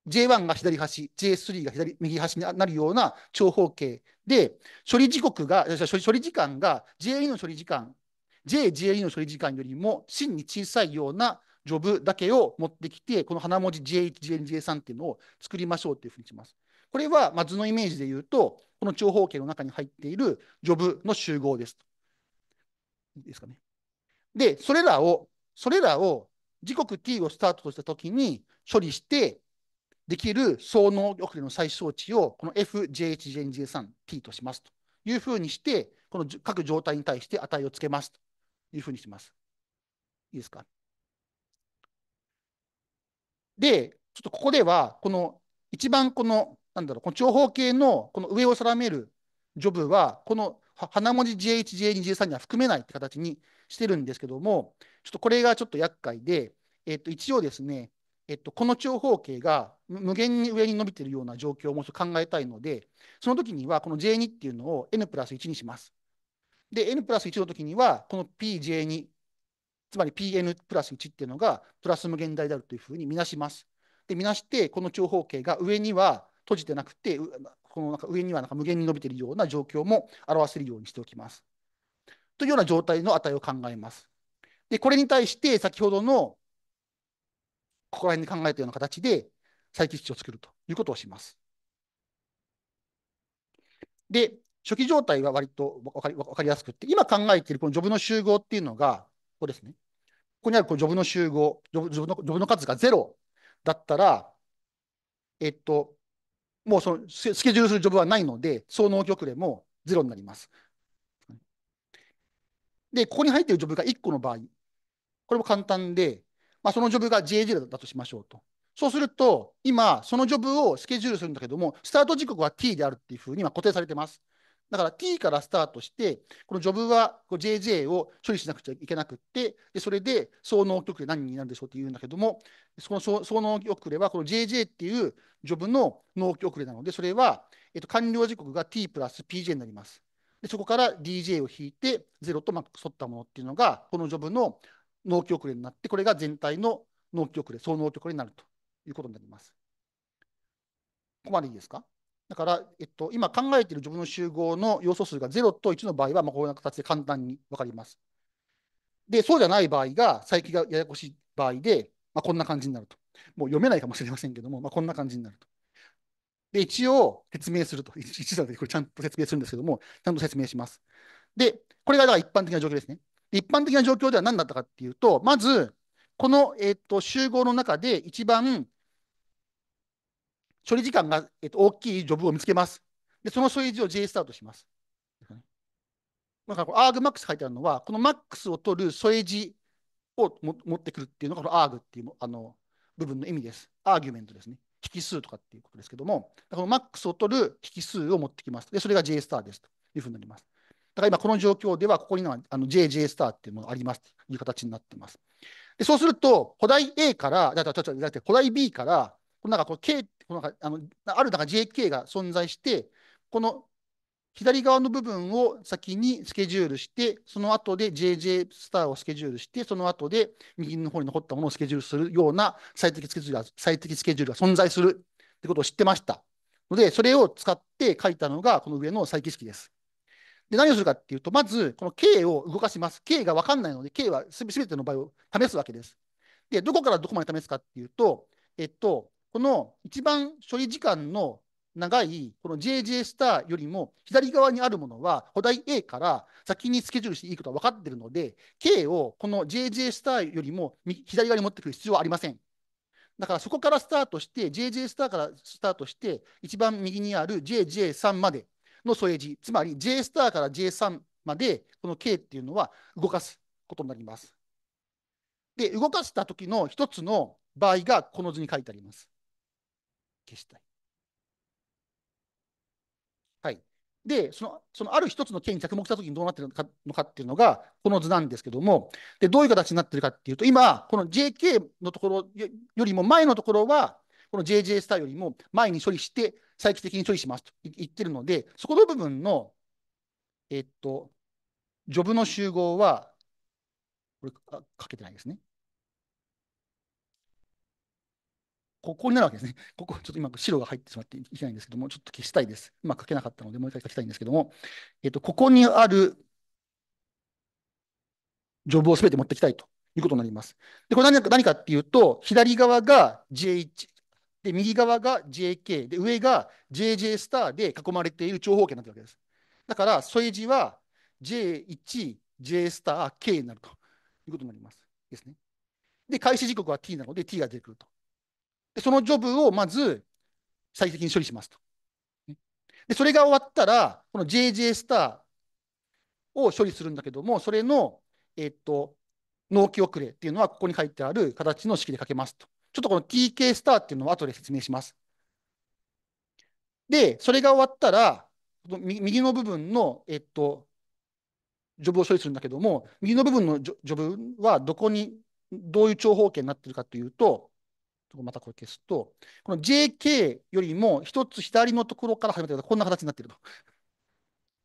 J1 が左端、J3 が左右端になるような長方形で、処理時刻が、処理時間が J2 の処理時間、JJE の処理時間よりも真に小さいようなジョブだけを持ってきて、この花文字 J1、J2 っていうのを作りましょうっていうふうにします。これは、まあ、図のイメージで言うと、この長方形の中に入っているジョブの集合です。いいですかね。で、それらを、それらを時刻 t をスタートとしたときに処理して、できる総能力での最小値をこの FJHJNJ3t としますというふうにして、この各状態に対して値をつけますというふうにします。いいですか。で、ちょっとここでは、この一番このなんだろう、この長方形のこの上を定めるジョブは、この花文字 J1、J2、J3 には含めないって形にしてるんですけども、ちょっとこれがちょっと厄介で、えっと、一応ですね、えっと、この長方形が無限に上に伸びているような状況をもうちょっと考えたいので、その時にはこの J2 っていうのを N プラス1にします。で、N プラス1の時には、この PJ2、つまり PN プラス1っていうのがプラス無限大であるというふうに見なします。で、見なして、この長方形が上には閉じてなくて、このなんか上にはなんか無限に伸びているような状況も表せるようにしておきます。というような状態の値を考えます。で、これに対して先ほどのここら辺に考えたような形で再起値を作るということをします。で、初期状態は割と分かり分かりやすくて、今考えているこのジョブの集合っていうのが、ここですね。ここにあるこのジョブの集合、ジョブジョブのジョブの数が0だったら、えっと、もうそのスケジュールするジョブはないので、総能極例もゼロになります。で、ここに入っているジョブが1個の場合、これも簡単で、まあ、そのジョブが JJ だとしましょうと。そうすると、今、そのジョブをスケジュールするんだけども、スタート時刻は T であるっていうふうには固定されてます。だから T からスタートして、このジョブは JJ を処理しなくちゃいけなくって、でそれで総納局で何になるでしょうって言うんだけども、その総納局れはこの JJ っていうジョブの納期遅れなので、それは、えっと、完了時刻が T プラス PJ になります。でそこから DJ を引いて、0とまあ沿ったものっていうのが、このジョブの納期遅れになって、これが全体の納期遅れ、総納期遅れになるということになります。ここまでいいですかだから、えっと、今考えている自分の集合の要素数が0と1の場合は、まあ、こういう形で簡単に分かります。で、そうじゃない場合が、再起がややこしい場合で、まあ、こんな感じになると。もう読めないかもしれませんけども、まあ、こんな感じになると。で、一応説明すると。*laughs* 一段でこれちゃんと説明するんですけども、ちゃんと説明します。で、これがだから一般的な状況ですね。一般的な状況では何だったかっていうと、まず、この、えー、と集合の中で一番処理時間が、えっと、大きいジョブを見つけます。で、その処理時を j ターとします。だから argmax 書いてあるのは、この max を取る添え字をも持ってくるっていうのが、この arg っていうあの部分の意味です。アーギュメントですね。引数とかっていうことですけども、この max を取る引数を持ってきます。で、それが J スターですというふうになります。だから今この状況では、ここにはあの JJ スターっていうものがありますという形になっています。で、そうすると、古代 A から、じゃあ、ちょ、ちょ、じゃ古代 B から、なんかこう K このあのあるだか JK が存在して、この左側の部分を先にスケジュールして、その後で JJ スターをスケジュールして、その後で右の方に残ったものをスケジュールするような最適スケジュールが最適スケジュールが存在するってことを知ってました。ので、それを使って書いたのがこの上の再帰式です。で、何をするかっていうと、まず、この K を動かします。K が分かんないので、K はすべての場合を試すわけです。で、どこからどこまで試すかっていうと、えっと、この一番処理時間の長いこの JJ スターよりも左側にあるものは補題 A から先にスケジュールしていいことは分かっているので K をこの JJ スターよりも左側に持ってくる必要はありません。だからそこからスタートして JJ スターからスタートして一番右にある JJ3 までの添え字つまり J スターから J3 までこの K っていうのは動かすことになります。で動かした時の一つの場合がこの図に書いてあります。消したい。はい。で、その、そのある一つの件に着目したときにどうなってるのかのかっていうのが、この図なんですけども、で、どういう形になってるかっていうと、今、この JK のところよりも前のところは、この JJ スターよりも前に処理して、再帰的に処理しますと言ってるので、そこの部分の、えっと、ジョブの集合は、これ、かけてないですね。ここになるわけですね。ここ、ちょっと今、白が入ってしまっていけないんですけども、ちょっと消したいです。ま書けなかったので、もう一回書きたいんですけども、えっと、ここにあるジョブをすべて持ってきたいということになります。で、これ何か何かっていうと、左側が JH、で、右側が JK、で、上が JJ スターで囲まれている長方形になってるわけです。だから、添え字は J1、J スター、K になるということになります。ですね。で、開始時刻は T なので T が出てくると。でそのジョブをまず最適に処理しますと。でそれが終わったら、この JJ スターを処理するんだけども、それの、えっと、納期遅れっていうのは、ここに書いてある形の式で書けますと。ちょっとこの TK スターっていうのを後で説明します。で、それが終わったら、右の部分の、えっと、ジョブを処理するんだけども、右の部分のジョブはどこに、どういう長方形になってるかというと、またこれ消すと、この JK よりも一つ左のところから始めてこんな形になっていると。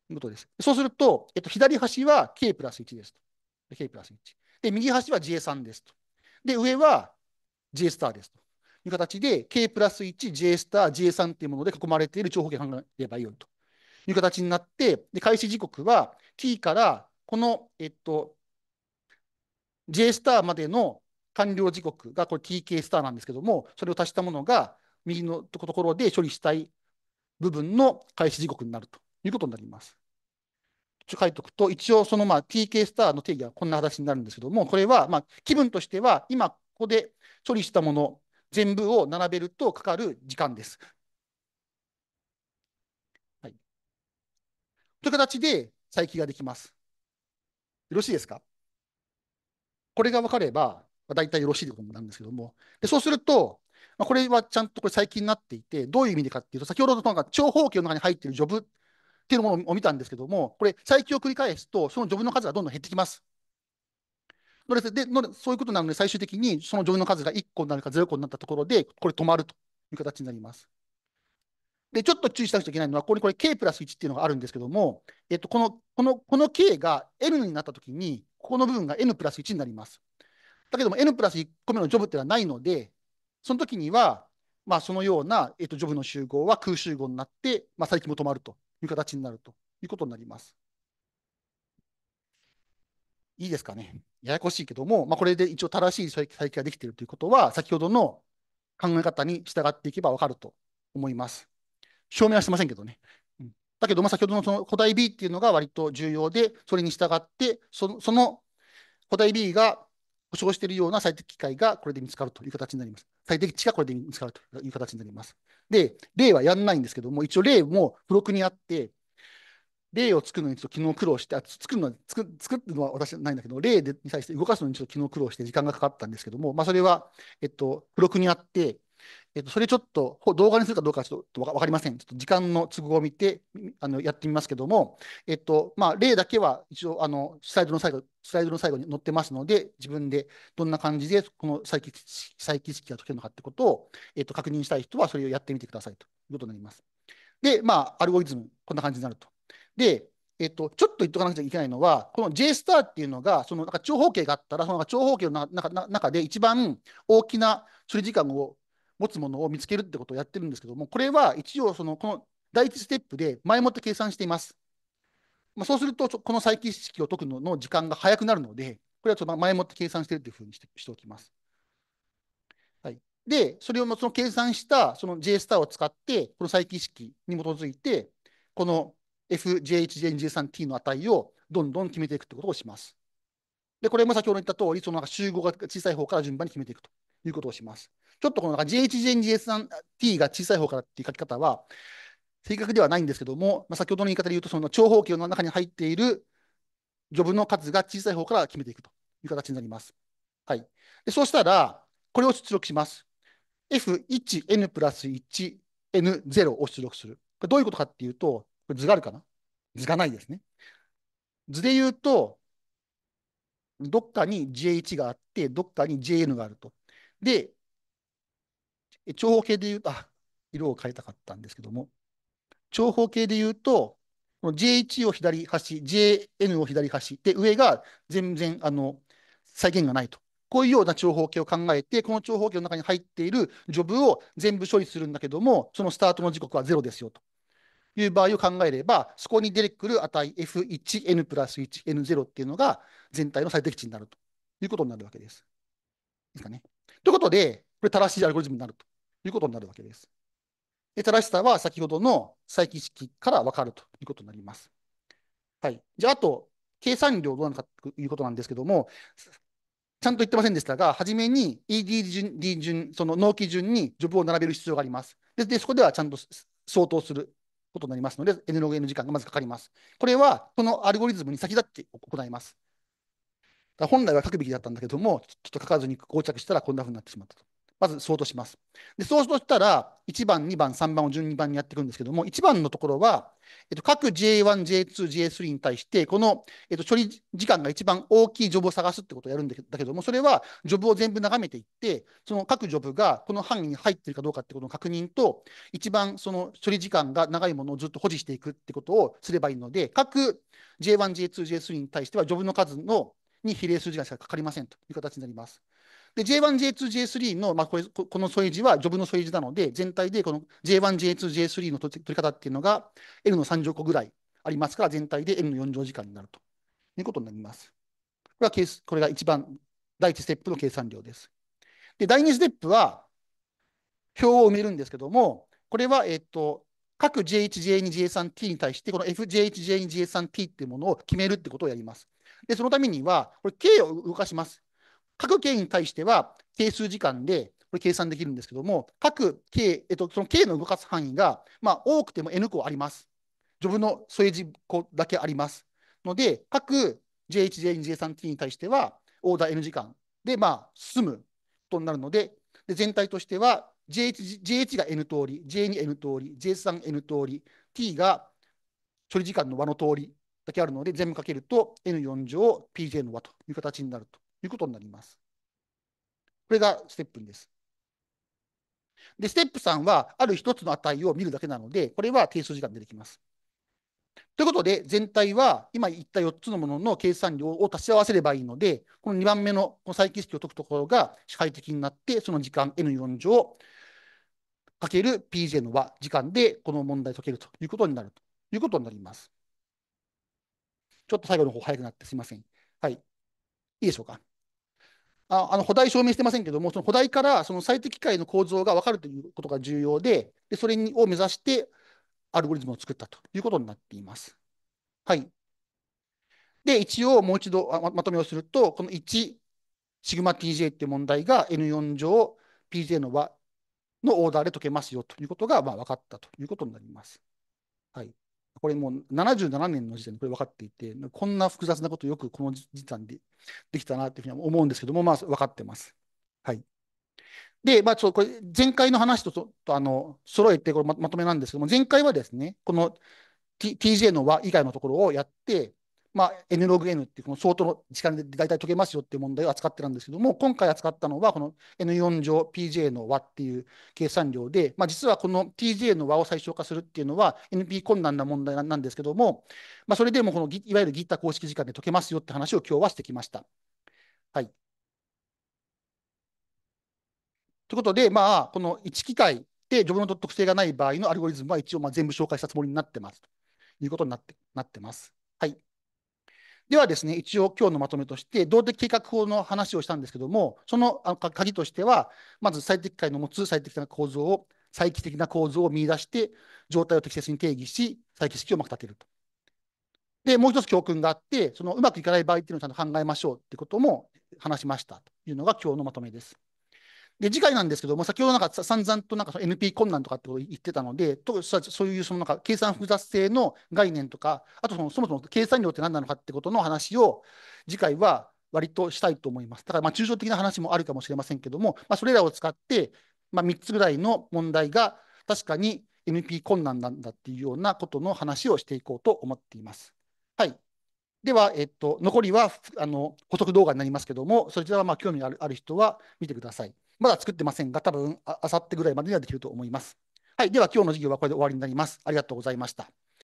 いうことです。そうすると、えっと、左端は K プラス1ですと。K プラス1。で、右端は J3 ですと。で、上は J スターですという形で、K プラス1、J スター、J3 というもので囲まれている長方形を考えればよいという形になって、で開始時刻は T からこの、えっと、J スターまでの完了時刻がこれ TK スターなんですけども、それを足したものが右のところで処理したい部分の開始時刻になるということになります。一応書いておくと、一応そのまあ TK スターの定義はこんな形になるんですけども、これはま気分としては、今ここで処理したもの全部を並べるとかかる時間です。はい、という形で再起ができます。よろしいですかこれが分かれば、まあ、大体よろしいということなんですけども、でそうすると、まあ、これはちゃんとこれ最近になっていて、どういう意味でかっていうと、先ほどのなんか長方形の中に入っているジョブっていうものを見たんですけども、これ、最近を繰り返すと、そのジョブの数がどんどん減ってきます。でそういうことなので、最終的にそのジョブの数が1個になるか0個になったところで、これ止まるという形になります。で、ちょっと注意しなくちゃいけないのは、ここにこれ k プラス1っていうのがあるんですけども、えっと、この、この、この k が n になったときに、ここの部分が n プラス1になります。だけども N プラス1個目のジョブっていうのはないので、その時には、まあ、そのような、えっと、ジョブの集合は空集合になって、まあ、最近も止まるという形になるということになります。いいですかね。ややこしいけども、まあ、これで一応正しい再起ができているということは、先ほどの考え方に従っていけばわかると思います。証明はしてませんけどね。だけど、まあ、先ほどのその古代 B っていうのが割と重要で、それに従って、そのその古代 B が保証しているような最適機会がこれで見つかるという形になります。最適値がこれで見つかるという形になります。で、例はやんないんですけども、一応例も付録にあって、例を作るのにちょっと昨日苦労して、あ作るのは作作るのは私はないんだけど、例でに対して動かすのにちょっと昨日苦労して時間がかかったんですけども、まあ、それは、えっと、付録にあって、えっと、それちょっと動画にするかどうかちょっと分かりません。ちょっと時間の都合を見てあのやってみますけども、えっとまあ、例だけは一応あのスライドの最後、スライドの最後に載ってますので、自分でどんな感じでこの再起再式が解けるのかってことを、えっと、確認したい人はそれをやってみてくださいということになります。で、まあ、アルゴリズム、こんな感じになると。で、えっと、ちょっと言っとかなくちゃいけないのは、この J スターっていうのが、そのなんか長方形があったら、その長方形の中で一番大きな処理時間を持つものを見つけるってことをやってるんですけども、これは一応、その、この第1ステップで前もって計算しています。まあ、そうすると、この再起式を解くのの時間が早くなるので、これはちょっと前もって計算してるというふうにしてしておきます。はい、で、それをその計算したその J スターを使って、この再起式に基づいて、この f j h j n j 3 t の値をどんどん決めていくということをします。で、これも先ほど言った通り、その集合が小さい方から順番に決めていくということをします。ちょっとこの JHJNGS3T が小さい方からっていう書き方は、正確ではないんですけども、まあ、先ほどの言い方で言うと、その長方形の中に入っているジョブの数が小さい方から決めていくという形になります。はい。でそうしたら、これを出力します。F1、N プラス1、N0 を出力する。これどういうことかっていうと、これ図があるかな図がないですね。図で言うと、どっかに J1 があって、どっかに JN があると。で、長方形で言うと、あ、色を変えたかったんですけども、長方形で言うと、J1 を左端、JN を左端、で、上が全然あの再現がないと。こういうような長方形を考えて、この長方形の中に入っているジョブを全部処理するんだけども、そのスタートの時刻はゼロですよという場合を考えれば、そこに出てくる値 F1、N プラス1、N0 っていうのが全体の最適値になるということになるわけです。ですかね。ということで、これ正しいアルゴリズムになるということになるわけです。で正しさは先ほどの再起式から分かるということになります。はい。じゃあ、あと、計算量どうなのかということなんですけども、ちゃんと言ってませんでしたが、初めに ED 順、D 順、その納期順にジョブを並べる必要があります。で、でそこではちゃんと相当することになりますので、N ログ N 時間がまずかかります。これは、このアルゴリズムに先立って行います。だ本来は書くべきだったんだけども、ちょっと書かずに横着したらこんなふうになってしまったと。まず、そうとします。で、そうとしたら、1番、2番、3番を順2番にやっていくんですけども、1番のところは、えっと、各 J1、J2、J3 に対して、この、えっと、処理時間が一番大きいジョブを探すってことをやるんだけども、それは、ジョブを全部眺めていって、その各ジョブがこの範囲に入っているかどうかってことの確認と、一番その処理時間が長いものをずっと保持していくってことをすればいいので、各 J1、J2、J3 に対しては、ジョブの数のに比例する時間しかかかりませんという形になります。で、J1、J2、J3 の、まあ、これこの添え字はジョブの添え字なので、全体でこの J1、J2、J3 の取り方っていうのが N の3乗個ぐらいありますから、全体で N の4乗時間になるということになります。これはケースこれが一番、第1ステップの計算量です。で、第2ステップは、表を埋めるんですけども、これは、えっと、各 J1、J2、J3、T に対して、この FJ1、J2、J3、T っていうものを決めるってことをやります。で、そのためには、これ、K を動かします。各 K に対しては、定数時間で、これ計算できるんですけども、各 K、えっと、その K の動かす範囲が、まあ、多くても N 個あります。ジョブの添え字個だけあります。ので、各 J1、J2、J3T に対しては、オーダー N 時間で、まあ、進むとなるので、で全体としては j J1 が N 通り、J2 N 通り、J3 N 通り、T が処理時間の和の通りだけあるので、全部かけると N4 乗 PJ の和という形になるということになります。これがステップ2です。で、ステップ3は、ある一つの値を見るだけなので、これは定数時間出てきます。ということで、全体は今言った4つのものの計算量を足し合わせればいいので、この2番目のこの再帰式を解くところが社会的になって、その時間 N4 乗かける PJ の和時間でこの問題解けるということになるということになります。ちょっと最後の方早くなってすみません。はい。いいでしょうか。ああの、補題証明してませんけども、その補題からその最適解の構造が分かるということが重要で、でそれを目指してアルゴリズムを作ったということになっています。はい。で、一応もう一度まとめをすると、この1、シグマ TJ っていう問題が N4 乗 PJ の和のオーダーで解けますよということがまあ分かったということになります。はい。これもう77年の時点でこれ分かっていて、こんな複雑なことよくこの時点でできたなというふうに思うんですけども、まあ、分かってます。はい。で、まあ、ちょっとこれ、前回の話ととあの揃えてこれま、まとめなんですけども、前回はですね、この、TJ の和以外のところをやって、まあ、N ログ N っていうこの相当の時間で大体解けますよっていう問題を扱ってたんですけども、今回扱ったのはこの N4 乗 PJ の和っていう計算量で、まあ、実はこの TJ の和を最小化するっていうのは NP 困難な問題なんですけども、まあ、それでもこのいわゆるギッタ公式時間で解けますよって話を今日はしてきました。はい。ということで、まあ、この1機械で序文の特性がない場合のアルゴリズムは一応まあ全部紹介したつもりになってますということになってなってます。ではですね、一応今日のまとめとして、動的計画法の話をしたんですけども、その鍵としては、まず最適解の持つ最適な構造を、再帰的な構造を見出して、状態を適切に定義し、再帰式をうまく立てると。で、もう一つ教訓があって、そのうまくいかない場合っていうのをちゃんと考えましょうってことも話しましたというのが今日のまとめです。で、次回なんですけども、先ほどなんか散々となんか NP 困難とかってこと言ってたので、とそういうそのなんか計算複雑性の概念とか、あとそのそもそも計算量って何なのかってことの話を次回は割としたいと思います。だからまあ抽象的な話もあるかもしれませんけども、まあ、それらを使って、まあ、3つぐらいの問題が確かに NP 困難なんだっていうようなことの話をしていこうと思っています。はい。では、えっと、残りはあの補足動画になりますけども、そちらはま興味あるある人は見てください。まだ作ってませんが、多分あさってぐらいまでにはできると思います。はい。では、今日の授業はこれで終わりになります。ありがとうございました。